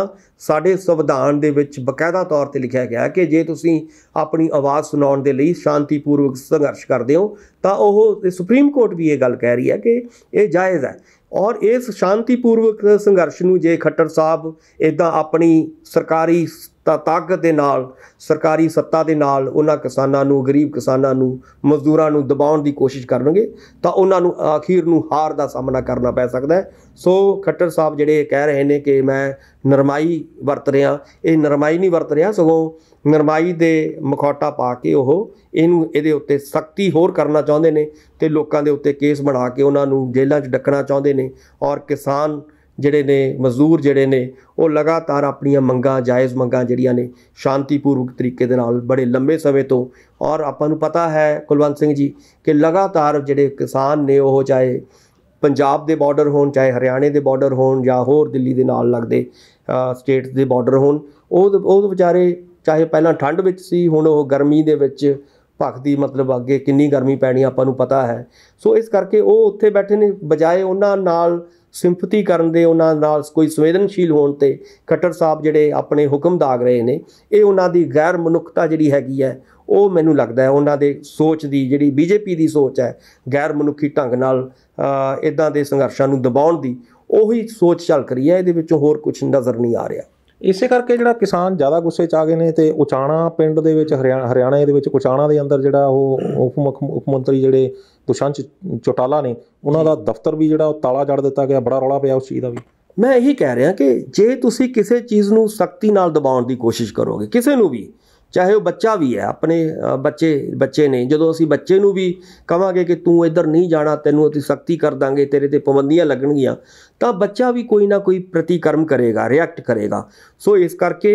ਸਾਡੇ ਸੰਵਿਧਾਨ ਦੇ ਵਿੱਚ ਬਕਾਇਦਾ ਤੌਰ ਤੇ ਲਿਖਿਆ ਗਿਆ ਹੈ ਕਿ ਜੇ ਤੁਸੀਂ ਆਪਣੀ ਆਵਾਜ਼ ਸੁਣਾਉਣ ਦੇ ਲਈ ਸ਼ਾਂਤੀਪੂਰਵਕ ਸੰਘਰਸ਼ ਕਰਦੇ ਹੋ ਤਾਂ ਉਹ ਸੁਪਰੀਮ ਕੋਰਟ ਵੀ ਇਹ ਗੱਲ ਕਹਿ ਰਹੀ ਹੈ ਕਿ ਇਹ ਜਾਇਜ਼ ਹੈ ਔਰ ਇਸ ਸ਼ਾਂਤੀਪੂਰਵਕ ਸੰਘਰਸ਼ ਨੂੰ ਜੇ ਖੱਟਰ ਸਾਹਿਬ ਇਦਾਂ ਆਪਣੀ ਸਰਕਾਰੀ ਤਾਂ ਤਾਕਤ ਦੇ ਨਾਲ ਸਰਕਾਰੀ ਸੱਤਾ ਦੇ ਨਾਲ ਉਹਨਾਂ ਕਿਸਾਨਾਂ ਨੂੰ ਗਰੀਬ ਕਿਸਾਨਾਂ ਨੂੰ ਮਜ਼ਦੂਰਾਂ ਨੂੰ ਦਬਾਉਣ ਦੀ ਕੋਸ਼ਿਸ਼ ਕਰਨਗੇ ਤਾਂ ਉਹਨਾਂ ਨੂੰ ਆਖੀਰ ਨੂੰ ਹਾਰ ਦਾ ਸਾਹਮਣਾ ਕਰਨਾ ਪੈ ਸਕਦਾ ਹੈ ਸੋ ਖੱਟਰ ਸਾਹਿਬ ਜਿਹੜੇ ਕਹਿ ਰਹੇ ਨੇ ਕਿ ਮੈਂ ਨਰਮਾਈ ਵਰਤ ਰਿਹਾ ਇਹ ਨਰਮਾਈ ਨਹੀਂ ਵਰਤ ਰਿਹਾ ਸਗੋਂ ਨਰਮਾਈ ਦੇ ਮਖੌਟਾ ਪਾ ਕੇ ਉਹ ਇਹਨੂੰ ਇਹਦੇ ਉੱਤੇ ਸਖਤੀ ਹੋਰ ਕਰਨਾ ਚਾਹੁੰਦੇ ਨੇ ਤੇ ਲੋਕਾਂ ਦੇ ਉੱਤੇ ਕੇਸ ਬਣਾ ਕੇ ਉਹਨਾਂ ਨੂੰ ਜੇਲ੍ਹਾਂ 'ਚ ਡੱਕਣਾ ਚਾਹੁੰਦੇ ਨੇ ਔਰ ਕਿਸਾਨ ਜਿਹੜੇ ਨੇ ਮਜ਼ਦੂਰ ਜਿਹੜੇ ਨੇ ਉਹ ਲਗਾਤਾਰ ਆਪਣੀਆਂ ਮੰਗਾਂ ਜਾਇਜ਼ ਮੰਗਾਂ ਜਿਹੜੀਆਂ ਨੇ ਸ਼ਾਂਤੀਪੂਰਵਕ ਤਰੀਕੇ ਦੇ ਨਾਲ ਬੜੇ ਲੰਬੇ ਸਮੇਂ ਤੋਂ ਔਰ ਆਪਾਂ ਨੂੰ ਪਤਾ ਹੈ ਕੁਲਵੰਤ ਸਿੰਘ ਜੀ ਕਿ ਲਗਾਤਾਰ ਜਿਹੜੇ ਕਿਸਾਨ ਨੇ ਉਹ ਚਾਹੇ ਪੰਜਾਬ ਦੇ ਬਾਰਡਰ ਹੋਣ ਚਾਹੇ ਹਰਿਆਣੇ ਦੇ ਬਾਰਡਰ ਹੋਣ ਜਾਂ ਹੋਰ ਦਿੱਲੀ ਦੇ ਨਾਲ ਲੱਗਦੇ ਸਟੇਟਸ ਦੇ ਬਾਰਡਰ ਹੋਣ ਉਹ ਉਹ ਵਿਚਾਰੇ ਚਾਹੇ ਪਹਿਲਾਂ ਠੰਡ ਵਿੱਚ ਸੀ ਹੁਣ ਉਹ ਗਰਮੀ ਦੇ ਵਿੱਚ ਭਖਦੀ ਮਤਲਬ ਅੱਗੇ ਕਿੰਨੀ ਗਰਮੀ ਪੈਣੀ ਆਪਾਂ ਨੂੰ ਪਤਾ ਹੈ ਸੋ ਇਸ ਕਰਕੇ ਉਹ ਉੱਥੇ ਬੈਠੇ ਨੇ ਬਜਾਏ ਉਹਨਾਂ ਨਾਲ ਸਿੰਪਥੀ ਕਰਨ ਦੇ ਉਹਨਾਂ ਨਾਲ ਕੋਈ ਸੰਵੇਦਨਸ਼ੀਲ ਹੋਣ ਤੇ ਖੱਟਰ ਸਾਹਿਬ ਜਿਹੜੇ ਆਪਣੇ ਹੁਕਮ ਦਾਗ ਰਹੇ ਨੇ ਇਹ ਉਹਨਾਂ ਦੀ ਗੈਰ ਮਨੁੱਖਤਾ ਜਿਹੜੀ ਹੈਗੀ ਹੈ ਉਹ ਮੈਨੂੰ ਲੱਗਦਾ ਹੈ ਉਹਨਾਂ ਦੇ ਸੋਚ ਦੀ ਜਿਹੜੀ ਬੀਜੇਪੀ ਦੀ ਸੋਚ ਹੈ ਗੈਰ ਮਨੁੱਖੀ ਢੰਗ ਨਾਲ ਇਦਾਂ ਦੇ ਸੰਘਰਸ਼ਾਂ ਨੂੰ ਦਬਾਉਣ ਦੀ ਉਹੀ
ਸੋਚ ਚੱਲ ਰਹੀ ਹੈ ਇਹਦੇ ਵਿੱਚੋਂ ਹੋਰ ਕੁਝ ਨਜ਼ਰ ਨਹੀਂ ਆ ਰਿਹਾ ਇਸੇ ਕਰਕੇ ਜਿਹੜਾ ਕਿਸਾਨ ਜ਼ਿਆਦਾ ਗੁੱਸੇ 'ਚ ਆ ਗਏ ਨੇ ਤੇ ਉਚਾਣਾ ਪਿੰਡ ਦੇ ਵਿੱਚ ਹਰਿਆਣਾ ਦੇ ਵਿੱਚ ਉਚਾਣਾ ਦੇ ਅੰਦਰ ਜਿਹੜਾ ਉਹ ਉਪ ਮੁੱਖ ਉਪ ਮੰਤਰੀ ਜਿਹੜੇ ਦੁਸ਼ੰਚ ਚੋਟਾਲਾ ਨੇ ਉਹਨਾਂ ਦਾ ਦਫ਼ਤਰ ਵੀ ਜਿਹੜਾ ਉਹ ਤਾਲਾ ਜੜ ਦਿੱਤਾ ਗਿਆ ਬੜਾ ਰੌਲਾ ਪਿਆ ਉਸ ਚੀਜ਼ ਦਾ ਵੀ ਮੈਂ ਇਹੀ
ਕਹਿ ਰਿਹਾ ਕਿ ਜੇ ਤੁਸੀਂ ਕਿਸੇ ਚੀਜ਼ ਨੂੰ ਸਖਤੀ ਨਾਲ ਦਬਾਉਣ ਦੀ ਕੋਸ਼ਿਸ਼ ਕਰੋਗੇ ਕਿਸੇ ਨੂੰ ਵੀ ਚਾਹੇ ਉਹ ਬੱਚਾ ਵੀ ਹੈ ਆਪਣੇ ਬੱਚੇ ਬੱਚੇ ਨੇ ਜਦੋਂ ਅਸੀਂ ਬੱਚੇ ਨੂੰ ਵੀ ਕਵਾਂਗੇ ਕਿ ਤੂੰ ਇੱਧਰ ਨਹੀਂ ਜਾਣਾ ਤੈਨੂੰ ਅਸੀਂ ਸਖਤੀ ਕਰ ਦਾਂਗੇ ਤੇਰੇ ਤੇ ਪਾਬੰਦੀਆਂ ਲੱਗਣਗੀਆਂ ਤਾਂ ਬੱਚਾ ਵੀ ਕੋਈ ਨਾ ਕੋਈ ਪ੍ਰਤੀਕਰਮ ਕਰੇਗਾ ਰਿਐਕਟ ਕਰੇਗਾ ਸੋ ਇਸ ਕਰਕੇ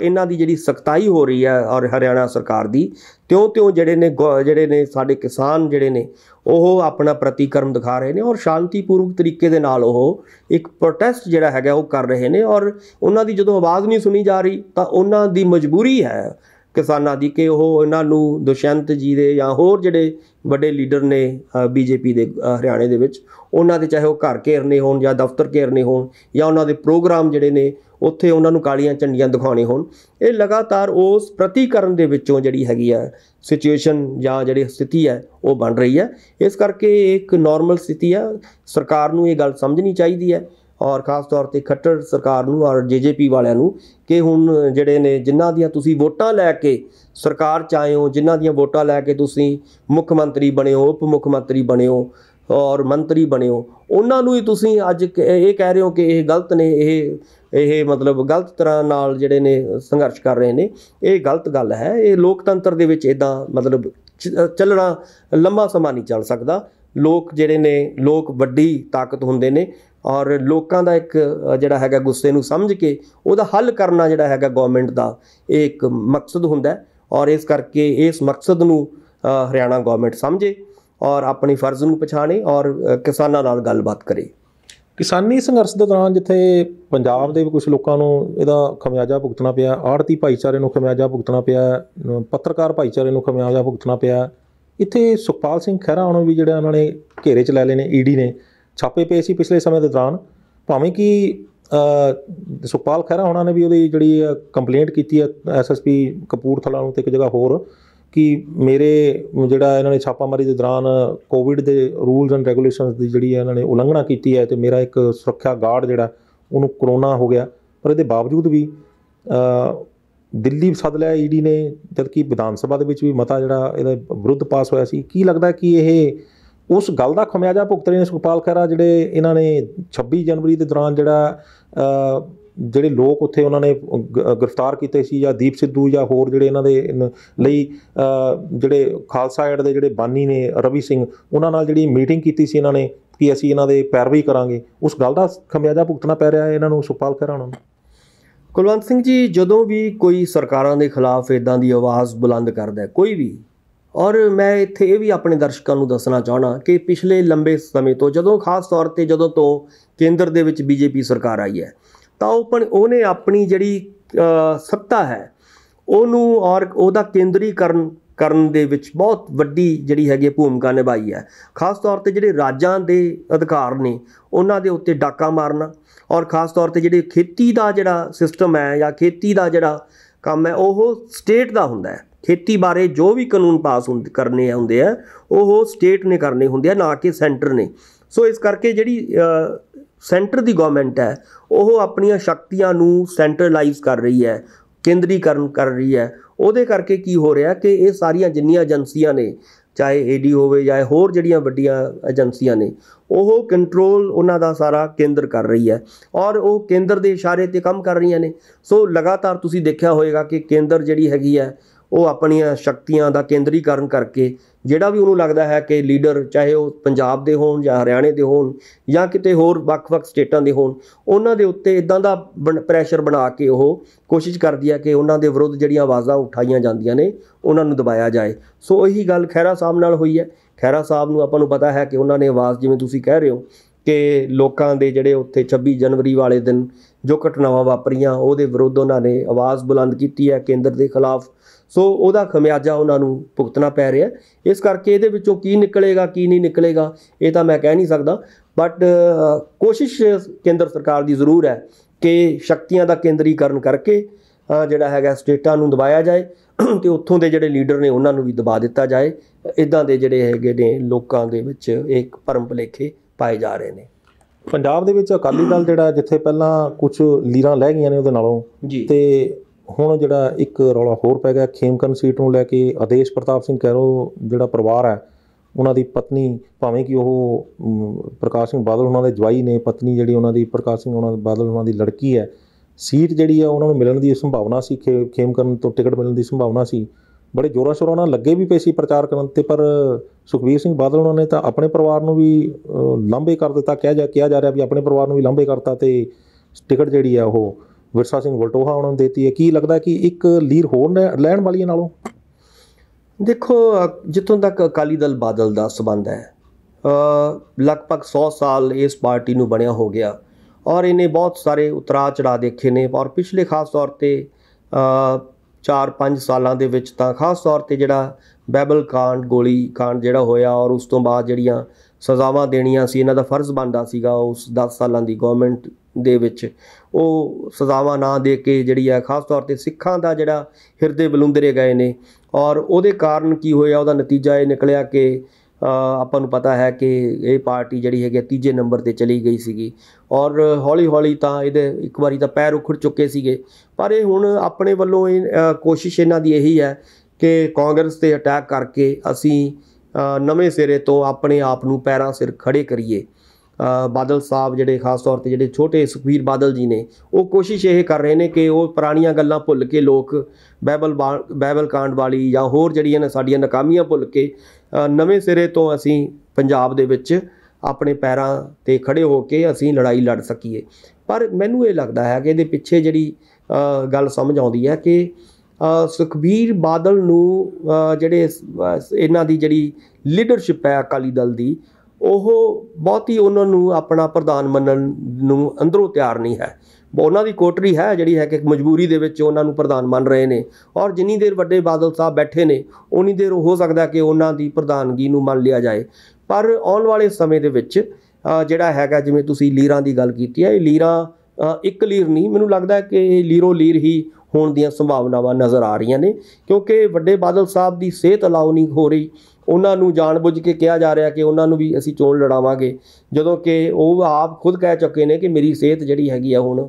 ਇਹਨਾਂ ਦੀ ਜਿਹੜੀ ਸਖਤਾਈ ਹੋ ਰਹੀ ਹੈ ਔਰ ਹਰਿਆਣਾ ਸਰਕਾਰ ਦੀ ਤਿਉਂ-ਤਿਉਂ ਜਿਹੜੇ ਨੇ ਜਿਹੜੇ ਨੇ ਸਾਡੇ ਕਿਸਾਨ ਜਿਹੜੇ ਨੇ ਉਹ ਆਪਣਾ ਪ੍ਰਤੀਕਰਮ ਦਿਖਾ ਰਹੇ ਨੇ ਔਰ ਸ਼ਾਂਤੀਪੂਰਵਕ ਤਰੀਕੇ ਦੇ ਨਾਲ ਉਹ ਇੱਕ ਪ੍ਰੋਟੈਸਟ ਜਿਹੜਾ ਹੈਗਾ ਉਹ ਕਰ ਰਹੇ ਨੇ ਔਰ ਉਹਨਾਂ ਦੀ ਜਦੋਂ ਆਵਾਜ਼ ਨਹੀਂ ਸੁਣੀ ਜਾ ਰਹੀ ਤਾਂ ਉਹਨਾਂ ਦੀ ਮਜਬੂਰੀ ਹੈ ਕਿਸਾਨਾਂ ਦੀ ਕਿ ਉਹ ਇਹਨਾਂ ਨੂੰ ਦੁਸ਼ਯੰਤ ਜੀ ਦੇ ਜਾਂ ਹੋਰ ਜਿਹੜੇ ਵੱਡੇ ਲੀਡਰ ਨੇ ਬੀਜੇਪੀ ਦੇ ਹਰਿਆਣੇ ਦੇ ਵਿੱਚ ਉਹਨਾਂ ਦੇ ਚਾਹੇ ਉਹ ਘਰ ਘੇਰਨੇ ਹੋਣ ਜਾਂ ਦਫ਼ਤਰ ਘੇਰਨੇ ਹੋਣ ਜਾਂ ਉਹਨਾਂ ਦੇ ਪ੍ਰੋਗਰਾਮ ਜਿਹੜੇ ਨੇ ਉੱਥੇ ਉਹਨਾਂ ਨੂੰ ਕਾਲੀਆਂ ਝੰਡੀਆਂ ਦਿਖਾਉਣੇ ਹੋਣ ਇਹ ਲਗਾਤਾਰ ਉਸ ਪ੍ਰਤੀਕਰਮ ਦੇ ਵਿੱਚੋਂ ਜਿਹੜੀ ਹੈਗੀ ਆ ਸਿਚੁਏਸ਼ਨ ਜਾਂ ਜਿਹੜੀ ਸਥਿਤੀ ਹੈ ਉਹ ਬਣ ਰਹੀ ਹੈ ਇਸ ਕਰਕੇ ਇੱਕ ਨਾਰਮਲ ਸਥਿਤੀ ਆ ਸਰਕਾਰ ਨੂੰ ਇਹ ਗੱਲ ਸਮਝਣੀ ਚਾਹੀਦੀ ਹੈ ਔਰ ਖਾਸ ਤੌਰ ਤੇ ਖੱਟੜ ਸਰਕਾਰ ਨੂੰ ਔਰ ਜੀਜੀਪੀ ਵਾਲਿਆਂ ਨੂੰ ਕਿ ਹੁਣ ਜਿਹੜੇ ਨੇ ਜਿਨ੍ਹਾਂ ਦੀਆਂ ਤੁਸੀਂ ਵੋਟਾਂ ਲੈ ਕੇ ਸਰਕਾਰ ਚ ਆਏ ਹੋ ਜਿਨ੍ਹਾਂ ਦੀਆਂ ਵੋਟਾਂ ਲੈ ਕੇ ਤੁਸੀਂ ਮੁੱਖ ਮੰਤਰੀ ਬਣੇ ਹੋ ਉਪ ਮੁੱਖ ਮੰਤਰੀ ਬਣੇ ਹੋ ਔਰ ਮੰਤਰੀ ਬਣੇ ਹੋ ਉਹਨਾਂ ਨੂੰ ਹੀ ਤੁਸੀਂ ਅੱਜ ਇਹ ਕਹਿ ਰਹੇ ਹੋ ਕਿ ਇਹ ਗਲਤ ਨੇ ਇਹ ਇਹ ਮਤਲਬ ਗਲਤ ਤਰ੍ਹਾਂ ਨਾਲ ਜਿਹੜੇ ਨੇ ਸੰਘਰਸ਼ ਕਰ ਰਹੇ ਨੇ ਇਹ ਗਲਤ ਗੱਲ ਹੈ ਇਹ ਲੋਕਤੰਤਰ ਦੇ ਵਿੱਚ ਇਦਾਂ ਮਤਲਬ ਚੱਲਣਾ ਲੰਮਾ ਸਮਾਂ ਨਹੀਂ ਚੱਲ ਸਕਦਾ ਲੋਕ ਜਿਹੜੇ ਨੇ ਲੋਕ ਵੱਡੀ ਤਾਕਤ ਹੁੰਦੇ ਨੇ ਔਰ ਲੋਕਾਂ ਦਾ ਇੱਕ ਜਿਹੜਾ ਹੈਗਾ ਗੁੱਸੇ ਨੂੰ ਸਮਝ ਕੇ ਉਹਦਾ ਹੱਲ ਕਰਨਾ ਜਿਹੜਾ ਹੈਗਾ ਗਵਰਨਮੈਂਟ ਦਾ ਇਹ ਇੱਕ ਮਕਸਦ ਹੁੰਦਾ ਔਰ ਇਸ ਕਰਕੇ ਇਸ ਮਕਸਦ ਨੂੰ ਹਰਿਆਣਾ ਗਵਰਨਮੈਂਟ ਸਮਝੇ ਔਰ ਆਪਣੀ ਫਰਜ਼ ਨੂੰ ਪਛਾਣੇ ਔਰ ਕਿਸਾਨਾਂ ਨਾਲ ਗੱਲਬਾਤ ਕਰੇ
ਕਿਸਾਨੀ ਸੰਘਰਸ਼ ਦੇ ਦੌਰਾਨ ਜਿੱਥੇ ਪੰਜਾਬ ਦੇ ਵੀ ਕੁਝ ਲੋਕਾਂ ਨੂੰ ਇਹਦਾ ਖਮਿਆਜਾ ਭੁਗਤਣਾ ਪਿਆ ਆੜਤੀ ਭਾਈਚਾਰੇ ਨੂੰ ਖਮਿਆਜਾ ਭੁਗਤਣਾ ਪਿਆ ਪੱਤਰਕਾਰ ਭਾਈਚਾਰੇ ਨੂੰ ਖਮਿਆਜਾ ਭੁਗਤਣਾ ਪਿਆ ਇੱਥੇ ਸੁਖਪਾਲ ਸਿੰਘ ਖਹਿਰਾ ਉਹਨਾਂ ਵੀ ਜਿਹੜਾ ਉਹਨਾਂ ਨੇ ਘੇਰੇ 'ਚ ਲੈ ਲਏ ਨੇ ਈਡੀ e ਨੇ ਛਾਪੇ ਪਏ ਸੀ ਪਿਛਲੇ ਸਮੇਂ ਦੇ ਦੌਰਾਨ ਭਾਵੇਂ ਕਿ ਸੁਖਪਾਲ ਖਹਿਰਾ ਹੋਣਾ ਨੇ ਵੀ ਉਹਦੀ ਜਿਹੜੀ ਕੰਪਲੇਂਟ ਕੀਤੀ ਹੈ ਐਸਐਸਪੀ ਕਪੂਰਥਲਾ ਨੂੰ ਤੇ ਇੱਕ ਜਗ੍ਹਾ ਹੋਰ ਕਿ ਮੇਰੇ ਜਿਹੜਾ ਇਹਨਾਂ ਨੇ ਛਾਪਾਮਾਰੀ ਦੇ ਦੌਰਾਨ ਕੋਵਿਡ ਦੇ ਰੂਲਸ ਐਂਡ ਰੈਗੂਲੇਸ਼ਨਸ ਦੀ ਜਿਹੜੀ ਇਹਨਾਂ ਨੇ ਉਲੰਘਣਾ ਕੀਤੀ ਹੈ ਤੇ ਮੇਰਾ ਇੱਕ ਸੁਰੱਖਿਆ ਗਾਰਡ ਜਿਹੜਾ ਉਹਨੂੰ ਕਰੋਨਾ ਹੋ ਗਿਆ ਪਰ ਇਹਦੇ ਬਾਵਜੂਦ ਵੀ ਦਿੱਲੀ ਸਦ ਲਿਆ ਈਡੀ e ਨੇ ਜਦਕਿ ਵਿਧਾਨ ਸਭਾ ਦੇ ਵਿੱਚ ਵੀ ਮਤਾ ਜਿਹੜਾ ਇਹਦੇ ਵਿਰੁੱਧ ਪਾਸ ਹੋਇਆ ਸੀ ਕੀ ਲੱਗਦਾ ਕਿ ਇਹ ਉਸ ਗੱਲ ਦਾ ਖਮਿਆਜਾ ਭੁਗਤ ਰਹੇ ਨੇ ਸੁਖਪਾਲ ਖਹਿਰਾ ਜਿਹੜੇ ਇਹਨਾਂ ਨੇ 26 ਜਨਵਰੀ ਦੇ ਦੌਰਾਨ ਜਿਹੜਾ ਜਿਹੜੇ ਲੋਕ ਉੱਥੇ ਉਹਨਾਂ ਨੇ ਗ੍ਰਿਫਤਾਰ ਕੀਤੇ ਸੀ ਜਾਂ ਦੀਪ ਸਿੱਧੂ ਜਾਂ ਹੋਰ ਜਿਹੜੇ ਇਹਨਾਂ ਦੇ ਲਈ ਜਿਹੜੇ ਖਾਲਸਾ ਏਡ ਦੇ ਜਿਹੜੇ ਬਾਨੀ ਨੇ ਰਵੀ ਸਿੰਘ ਉਹਨਾਂ ਨਾਲ ਜਿਹੜੀ ਮੀਟਿੰਗ ਕੀਤੀ ਸੀ ਇਹਨਾਂ ਨੇ ਕਿ ਅਸੀਂ ਇਹਨਾਂ ਦੇ ਪੈਰਵੀ ਕਰਾਂਗੇ ਉਸ ਗੱਲ ਦਾ ਖਮਿਆਜਾ ਭੁਗਤਣਾ ਪੈ ਰਿਹਾ ਹੈ ਇਹਨਾਂ ਨੂੰ ਸੁਖਪਾਲ ਖਹਿਰਾ ਨੂੰ
ਕੁਲਵੰਤ ਸਿੰਘ ਜੀ ਜਦੋਂ ਵੀ ਕੋਈ ਸਰਕਾਰਾਂ ਦੇ ਖਿਲਾਫ ਇਦਾਂ ਦੀ ਆਵਾਜ਼ ਬੁਲੰਦ ਕਰਦਾ ਕੋਈ ਵੀ ਔਰ ਮੈਂ ਇੱਥੇ ਇਹ ਵੀ ਆਪਣੇ ਦਰਸ਼ਕਾਂ ਨੂੰ ਦੱਸਣਾ ਚਾਹਣਾ ਕਿ ਪਿਛਲੇ ਲੰਬੇ ਸਮੇਂ ਤੋਂ ਜਦੋਂ ਖਾਸ ਤੌਰ ਤੇ ਜਦੋਂ ਤੋਂ ਕੇਂਦਰ ਦੇ ਵਿੱਚ ਬੀਜੇਪੀ ਸਰਕਾਰ ਆਈ ਹੈ ਤਾਂ ਉਹ ਉਹਨੇ ਆਪਣੀ ਜਿਹੜੀ ਸੱਤਾ ਹੈ ਉਹਨੂੰ ਔਰ ਉਹਦਾ ਕੇਂਦਰੀਕਰਨ ਕਰਨ ਦੇ ਵਿੱਚ ਬਹੁਤ ਵੱਡੀ ਜਿਹੜੀ ਹੈਗੀ ਭੂਮਿਕਾ ਨਿਭਾਈ ਹੈ ਖਾਸ ਤੌਰ ਤੇ ਜਿਹੜੇ ਰਾਜਾਂ ਦੇ ਅਧਿਕਾਰ ਨੇ ਉਹਨਾਂ ਦੇ ਉੱਤੇ ਡਾਕਾ ਮਾਰਨਾ ਔਰ ਖਾਸ ਤੌਰ ਤੇ ਜਿਹੜੇ ਖੇਤੀ ਦਾ ਜਿਹੜਾ ਸਿਸਟਮ ਹੈ ਜਾਂ ਖੇਤੀ ਦਾ ਜਿਹੜਾ ਕੰਮ ਹੈ ਉਹ ਸਟੇਟ ਦਾ ਹੁੰਦਾ ਹੈ ਖੇਤੀ ਬਾਰੇ ਜੋ ਵੀ ਕਾਨੂੰਨ ਪਾਸ ਕਰਨੇ ਹੁੰਦੇ ਆ ਉਹ ਸਟੇਟ ਨੇ ਕਰਨੇ ਹੁੰਦੇ ਆ ਨਾ ਕਿ ਸੈਂਟਰ ਨੇ ਸੋ ਇਸ ਕਰਕੇ ਜਿਹੜੀ ਸੈਂਟਰ ਦੀ ਗਵਰਨਮੈਂਟ ਹੈ ਉਹ ਆਪਣੀਆਂ ਸ਼ਕਤੀਆਂ ਨੂੰ ਸੈਂਟਰਲਾਈਜ਼ ਕਰ ਰਹੀ ਹੈ ਕੇਂਦਰੀਕਰਨ ਕਰ ਰਹੀ ਹੈ ਉਹਦੇ ਕਰਕੇ ਕੀ ਹੋ ਰਿਹਾ ਕਿ ਇਹ ਸਾਰੀਆਂ ਜਿੰਨੀਆਂ ਏਜੰਸੀਆਂ ਨੇ ਚਾਹੇ ਏਡੀ ਹੋਵੇ ਜਾਂ ਹੋਰ ਜਿਹੜੀਆਂ ਵੱਡੀਆਂ ਏਜੰਸੀਆਂ ਨੇ ਉਹ ਕੰਟਰੋਲ ਉਹਨਾਂ ਦਾ ਸਾਰਾ ਕੇਂਦਰ ਕਰ ਰਹੀ ਹੈ ਔਰ ਉਹ ਕੇਂਦਰ ਦੇ ਇਸ਼ਾਰੇ ਤੇ ਕੰਮ ਕਰ ਰਹੀਆਂ ਨੇ ਸੋ ਲਗਾਤਾਰ ਤੁਸੀਂ ਦੇਖਿਆ ਹੋਵੇਗਾ ਕਿ ਕੇਂਦਰ ਜਿਹੜੀ ਹੈਗੀ ਹੈ ਉਹ ਆਪਣੀਆਂ ਸ਼ਕਤੀਆਂ ਦਾ ਕੇਂਦਰੀਕਰਨ ਕਰਕੇ ਜਿਹੜਾ ਵੀ ਉਹਨੂੰ ਲੱਗਦਾ ਹੈ ਕਿ ਲੀਡਰ ਚਾਹੇ ਉਹ ਪੰਜਾਬ ਦੇ ਹੋਣ ਜਾਂ ਹਰਿਆਣੇ ਦੇ ਹੋਣ ਜਾਂ ਕਿਤੇ ਹੋਰ ਵੱਖ-ਵੱਖ ਸਟੇਟਾਂ ਦੇ ਹੋਣ ਉਹਨਾਂ ਦੇ ਉੱਤੇ ਇਦਾਂ ਦਾ ਪ੍ਰੈਸ਼ਰ ਬਣਾ ਕੇ ਉਹ ਕੋਸ਼ਿਸ਼ ਕਰਦੀ ਹੈ ਕਿ ਉਹਨਾਂ ਦੇ ਵਿਰੁੱਧ ਜਿਹੜੀਆਂ ਆਵਾਜ਼ਾਂ ਉਠਾਈਆਂ ਜਾਂਦੀਆਂ ਨੇ ਉਹਨਾਂ ਨੂੰ ਦਬਾਇਆ ਜਾਏ ਸੋ ਇਹੀ ਗੱਲ ਖੈਰਾ ਸਾਹਿਬ ਨਾਲ ਹੋਈ ਹੈ ਖੈਰਾ ਸਾਹਿਬ ਨੂੰ ਆਪਾਂ ਨੂੰ ਪਤਾ ਹੈ ਕਿ ਉਹਨਾਂ ਨੇ ਆਵਾਜ਼ ਜਿਵੇਂ ਤੁਸੀਂ ਕਹਿ ਰਹੇ ਹੋ ਕਿ ਲੋਕਾਂ ਦੇ ਜਿਹੜੇ ਉੱਥੇ 26 ਜਨਵਰੀ ਵਾਲੇ ਦਿਨ ਜੋ ਘਟਨਾਵਾਂ ਵਾਪਰੀਆਂ ਉਹਦੇ ਵਿਰੁੱਧ ਉਹਨਾਂ ਨੇ ਆਵਾਜ਼ ਬੁਲੰਦ ਕੀਤੀ ਹੈ ਕੇਂਦਰ ਦੇ ਖਿਲਾਫ ਸੋ ਉਹਦਾ ਖਮਿਆਜਾ ਉਹਨਾਂ ਨੂੰ ਭੁਗਤਣਾ ਪੈ ਰਿਹਾ ਇਸ ਕਰਕੇ ਇਹਦੇ ਵਿੱਚੋਂ ਕੀ ਨਿਕਲੇਗਾ ਕੀ ਨਹੀਂ ਨਿਕਲੇਗਾ ਇਹ ਤਾਂ ਮੈਂ ਕਹਿ ਨਹੀਂ ਸਕਦਾ ਬਟ ਕੋਸ਼ਿਸ਼ ਕੇਂਦਰ ਸਰਕਾਰ ਦੀ ਜ਼ਰੂਰ ਹੈ ਕਿ ਸ਼ਕਤੀਆਂ ਦਾ ਕੇਂਦਰੀਕਰਨ ਕਰਕੇ ਜਿਹੜਾ ਹੈਗਾ ਸਟੇਟਾਂ ਨੂੰ ਦਬਾਇਆ ਜਾਏ ਤੇ ਉੱਥੋਂ ਦੇ ਜਿਹੜੇ ਲੀਡਰ ਨੇ ਉਹਨਾਂ ਨੂੰ ਵੀ ਦਬਾ ਦਿੱਤਾ ਜਾਏ ਇਦਾਂ ਦੇ ਜਿਹੜੇ ਹੈਗੇ ਨੇ ਲੋਕਾਂ ਦੇ ਵਿੱਚ ਇੱਕ ਪਰਮ ਭਲੇਖੇ ਪਾਏ ਜਾ ਰਹੇ ਨੇ
ਪੰਜਾਬ ਦੇ ਵਿੱਚ ਅਕਾਲੀ ਦਲ ਜਿਹੜਾ ਜਿੱਥੇ ਪਹਿਲਾਂ ਕੁਝ ਲੀਰਾਂ ਲੈ ਗਈਆਂ ਨੇ ਉਹਦੇ ਨਾਲੋਂ ਤੇ ਹੁਣ ਜਿਹੜਾ ਇੱਕ ਰੌਲਾ ਹੋਰ ਪੈ ਗਿਆ ਖੇਮਕਨ ਸੀਟ ਨੂੰ ਲੈ ਕੇ ਆਦੇਸ਼ ਪ੍ਰਤਾਪ ਸਿੰਘ ਕਹਿਰੋ ਜਿਹੜਾ ਪਰਿਵਾਰ ਹੈ ਉਹਨਾਂ ਦੀ ਪਤਨੀ ਭਾਵੇਂ ਕਿ ਉਹ ਪ੍ਰਕਾਸ਼ ਸਿੰਘ ਬਾਦਲ ਉਹਨਾਂ ਦੇ ਜਵਾਈ ਨੇ ਪਤਨੀ ਜਿਹੜੀ ਉਹਨਾਂ ਦੀ ਪ੍ਰਕਾਸ਼ ਸਿੰਘ ਉਹਨਾਂ ਦੇ ਬਾਦਲ ਉਹਨਾਂ ਦੀ ਲੜਕੀ ਹੈ ਸੀਟ ਜਿਹੜੀ ਆ ਉਹਨਾਂ ਨੂੰ ਮਿਲਣ ਦੀ ਸੰਭਾਵਨਾ ਸੀ ਖੇਮਕਨ ਤੋਂ ਟਿਕਟ ਮਿਲਣ ਦੀ ਸੰਭਾਵਨਾ ਸੀ ਬੜੇ ਜ਼ੋਰਾਂ ਸ਼ੋਰਾਂ ਨਾਲ ਲੱਗੇ ਵੀ ਪਏ ਸੀ ਪ੍ਰਚਾਰ ਕਰਨ ਤੇ ਪਰ ਸੁਖਵੀਰ ਸਿੰਘ ਬਾਦਲ ਉਹਨਾਂ ਨੇ ਤਾਂ ਆਪਣੇ ਪਰਿਵਾਰ ਨੂੰ ਵੀ ਲੰਬੇ ਕਰ ਦਿੱਤਾ ਕਿਹਾ ਜਾ ਕਿਹਾ ਜਾ ਰਿਹਾ ਵੀ ਆਪਣੇ ਪਰਿਵਾਰ ਨੂੰ ਵੀ ਲੰਬੇ ਕਰਤਾ ਤੇ ਟਿਕਟ ਜਿਹੜੀ ਆ ਉਹ ਵਿਰਸਾ ਸਿੰਘ ਵਲਟੋਹਾ ਉਹਨਾਂ ਨੂੰ ਦੇਤੀ ਹੈ ਕੀ ਲੱਗਦਾ ਕਿ ਇੱਕ ਲੀਰ ਹੋਰ ਲੈਣ ਵਾਲੀਆਂ ਨਾਲੋਂ ਦੇਖੋ ਜਿੱਥੋਂ ਤੱਕ ਅਕਾਲੀ ਦਲ ਬਾਦਲ ਦਾ
ਸਬੰਧ ਹੈ ਲਗਭਗ 100 ਸਾਲ ਇਸ ਪਾਰਟੀ ਨੂੰ ਬਣਿਆ ਹੋ ਗਿਆ ਔਰ ਇਹਨੇ ਬਹੁਤ ਸਾਰੇ ਉਤਰਾ ਚੜਾ ਦੇਖੇ ਨੇ ਔਰ ਪਿਛਲੇ ਖਾਸ ਤੌਰ ਤੇ 4-5 ਸਾਲਾਂ ਦੇ ਵਿੱਚ ਤਾਂ ਖਾਸ ਤੌਰ ਤੇ ਜਿਹੜਾ ਬੈਬਲ ਕਾਂਡ ਗੋਲੀ ਕਾਂਡ ਜਿਹੜਾ ਹੋਇਆ ਔਰ ਉਸ ਤੋਂ ਬਾਅਦ ਜਿਹੜੀਆਂ ਸਜ਼ਾਵਾਂ ਦੇਣੀਆਂ ਸੀ ਇਹਨਾਂ ਦਾ ਫਰਜ਼ ਬਣਦਾ ਸੀਗਾ ਉਸ 10 ਸਾਲਾਂ ਦੀ ਗਵਰਨਮੈਂਟ ਦੇ ਵਿੱਚ ਉਹ ਸਜ਼ਾਵਾਂ ਨਾ ਦੇ ਕੇ ਜਿਹੜੀ ਹੈ ਖਾਸ ਤੌਰ ਤੇ ਸਿੱਖਾਂ ਦਾ ਜਿਹੜਾ ਹਿਰਦੇ ਬਲੁੰਦਰੇ ਗਏ ਨੇ ਔਰ ਉਹਦੇ ਕਾਰਨ ਕੀ ਹੋਇਆ ਉਹਦਾ ਨਤੀਜਾ ਇਹ ਨਿਕਲਿਆ ਕਿ ਆਪਾਂ ਨੂੰ ਪਤਾ ਹੈ ਕਿ ਇਹ ਪਾਰਟੀ ਜਿਹੜੀ ਹੈਗੀ ਤੀਜੇ ਨੰਬਰ ਤੇ ਚਲੀ ਗਈ ਸੀਗੀ ਔਰ ਹੌਲੀ ਹੌਲੀ ਤਾਂ ਇਹਦੇ ਇੱਕ ਵਾਰੀ ਤਾਂ ਪੈਰ ਉਖੜ ਚੁੱਕੇ ਸੀਗੇ ਪਰ ਇਹ ਹੁਣ ਆਪਣੇ ਵੱਲੋਂ ਇਹ ਕੋਸ਼ਿਸ਼ ਇਹਨਾਂ ਦੀ ਇਹੀ ਹੈ ਕਿ ਕਾਂਗਰਸ ਤੇ ਅਟੈਕ ਕਰਕੇ ਅਸੀਂ ਨਵੇਂ ਸਿਰੇ ਤੋਂ ਆਪਣੇ ਆਪ ਨੂੰ ਪੈਰਾਂ ਸਿਰ ਖੜੇ ਕਰੀਏ ਬਾਦਲ ਸਾਹਿਬ ਜਿਹੜੇ ਖਾਸ ਤੌਰ ਤੇ ਜਿਹੜੇ ਛੋਟੇ ਸੁਖਵੀਰ ਬਾਦਲ ਜੀ ਨੇ ਉਹ ਕੋਸ਼ਿਸ਼ ਇਹ ਕਰ ਰਹੇ ਨੇ ਕਿ ਉਹ ਪੁਰਾਣੀਆਂ ਗੱਲਾਂ ਭੁੱਲ ਕੇ ਲੋਕ ਬਾਈਬਲ ਬਾਈਬਲ ਕਾਂਡ ਵਾਲੀ ਜਾਂ ਹੋਰ ਜਿਹੜੀਆਂ ਨੇ ਸਾਡੀਆਂ ਨਕਾਮੀਆਂ ਭੁੱਲ ਕੇ ਨਵੇਂ ਸਿਰੇ ਤੋਂ ਅਸੀਂ ਪੰਜਾਬ ਦੇ ਵਿੱਚ ਆਪਣੇ ਪੈਰਾਂ ਤੇ ਖੜੇ ਹੋ ਕੇ ਅਸੀਂ ਲੜਾਈ ਲੜ ਸਕੀਏ ਪਰ ਮੈਨੂੰ ਇਹ ਲੱਗਦਾ ਹੈ ਕਿ ਇਹਦੇ ਪਿੱਛੇ ਜਿਹੜੀ ਗੱਲ ਸਮਝ ਆਉਂਦੀ ਹੈ ਕਿ ਸੁਖਬੀਰ ਬਾਦਲ ਨੂੰ ਜਿਹੜੇ ਇਹਨਾਂ ਦੀ ਜਿਹੜੀ ਲੀਡਰਸ਼ਿਪ ਹੈ ਅਕਾਲੀ ਦਲ ਦੀ ਉਹ ਹੀ ਉਹਨਾਂ ਨੂੰ ਆਪਣਾ ਪ੍ਰਧਾਨ ਮੰਨਣ ਨੂੰ ਅੰਦਰੋਂ ਤਿਆਰ ਨਹੀਂ ਹੈ ਉਹਨਾਂ ਦੀ ਕੋਟਰੀ ਹੈ ਜਿਹੜੀ ਹੈ ਕਿ ਮਜਬੂਰੀ ਦੇ ਵਿੱਚ ਉਹਨਾਂ ਨੂੰ ਪ੍ਰਧਾਨ ਮੰਨ ਰਹੇ ਨੇ ਔਰ ਜਿੰਨੀ ਦੇਰ ਵੱਡੇ ਬਾਦਲ ਸਾਹਿਬ ਬੈਠੇ ਨੇ ਉਨੀ ਦੇਰ ਹੋ ਸਕਦਾ ਕਿ ਉਹਨਾਂ ਦੀ ਪ੍ਰਧਾਨਗੀ ਨੂੰ ਮੰਨ ਲਿਆ ਜਾਏ ਪਰ ਆਉਣ ਵਾਲੇ ਸਮੇਂ ਦੇ ਵਿੱਚ ਜਿਹੜਾ ਹੈਗਾ ਜਿਵੇਂ ਤੁਸੀਂ ਲੀਰਾਂ ਦੀ ਗੱਲ ਕੀਤੀ ਹੈ ਇਹ ਲੀਰਾਂ ਇੱਕ ਲੀਰ ਨਹੀਂ ਮੈਨੂੰ ਲੱਗਦਾ ਕਿ ਇਹ ਲੀਰੋ ਲੀਰ ਹੀ ਹੋਣ ਦੀਆਂ ਸੰਭਾਵਨਾਵਾਂ ਨਜ਼ਰ ਆ ਰਹੀਆਂ ਨੇ ਕਿਉਂਕਿ ਵੱਡੇ ਬਾਦਲ ਸਾਹਿਬ ਦੀ ਸਿਹਤ ਅਲਾਉ ਨਹੀਂ ਹੋ ਰਹੀ ਉਹਨਾਂ ਨੂੰ ਜਾਣਬੁੱਝ ਕੇ ਕਿਹਾ ਜਾ ਰਿਹਾ ਕਿ ਉਹਨਾਂ ਨੂੰ ਵੀ ਅਸੀਂ ਚੋਣ ਲੜਾਵਾਂਗੇ ਜਦੋਂ ਕਿ ਉਹ ਆਪ ਖੁਦ ਕਹਿ ਚੁੱਕੇ ਨੇ ਕਿ ਮੇਰੀ ਸਿਹਤ ਜਿਹੜੀ ਹੈਗੀ ਆ ਹੁਣ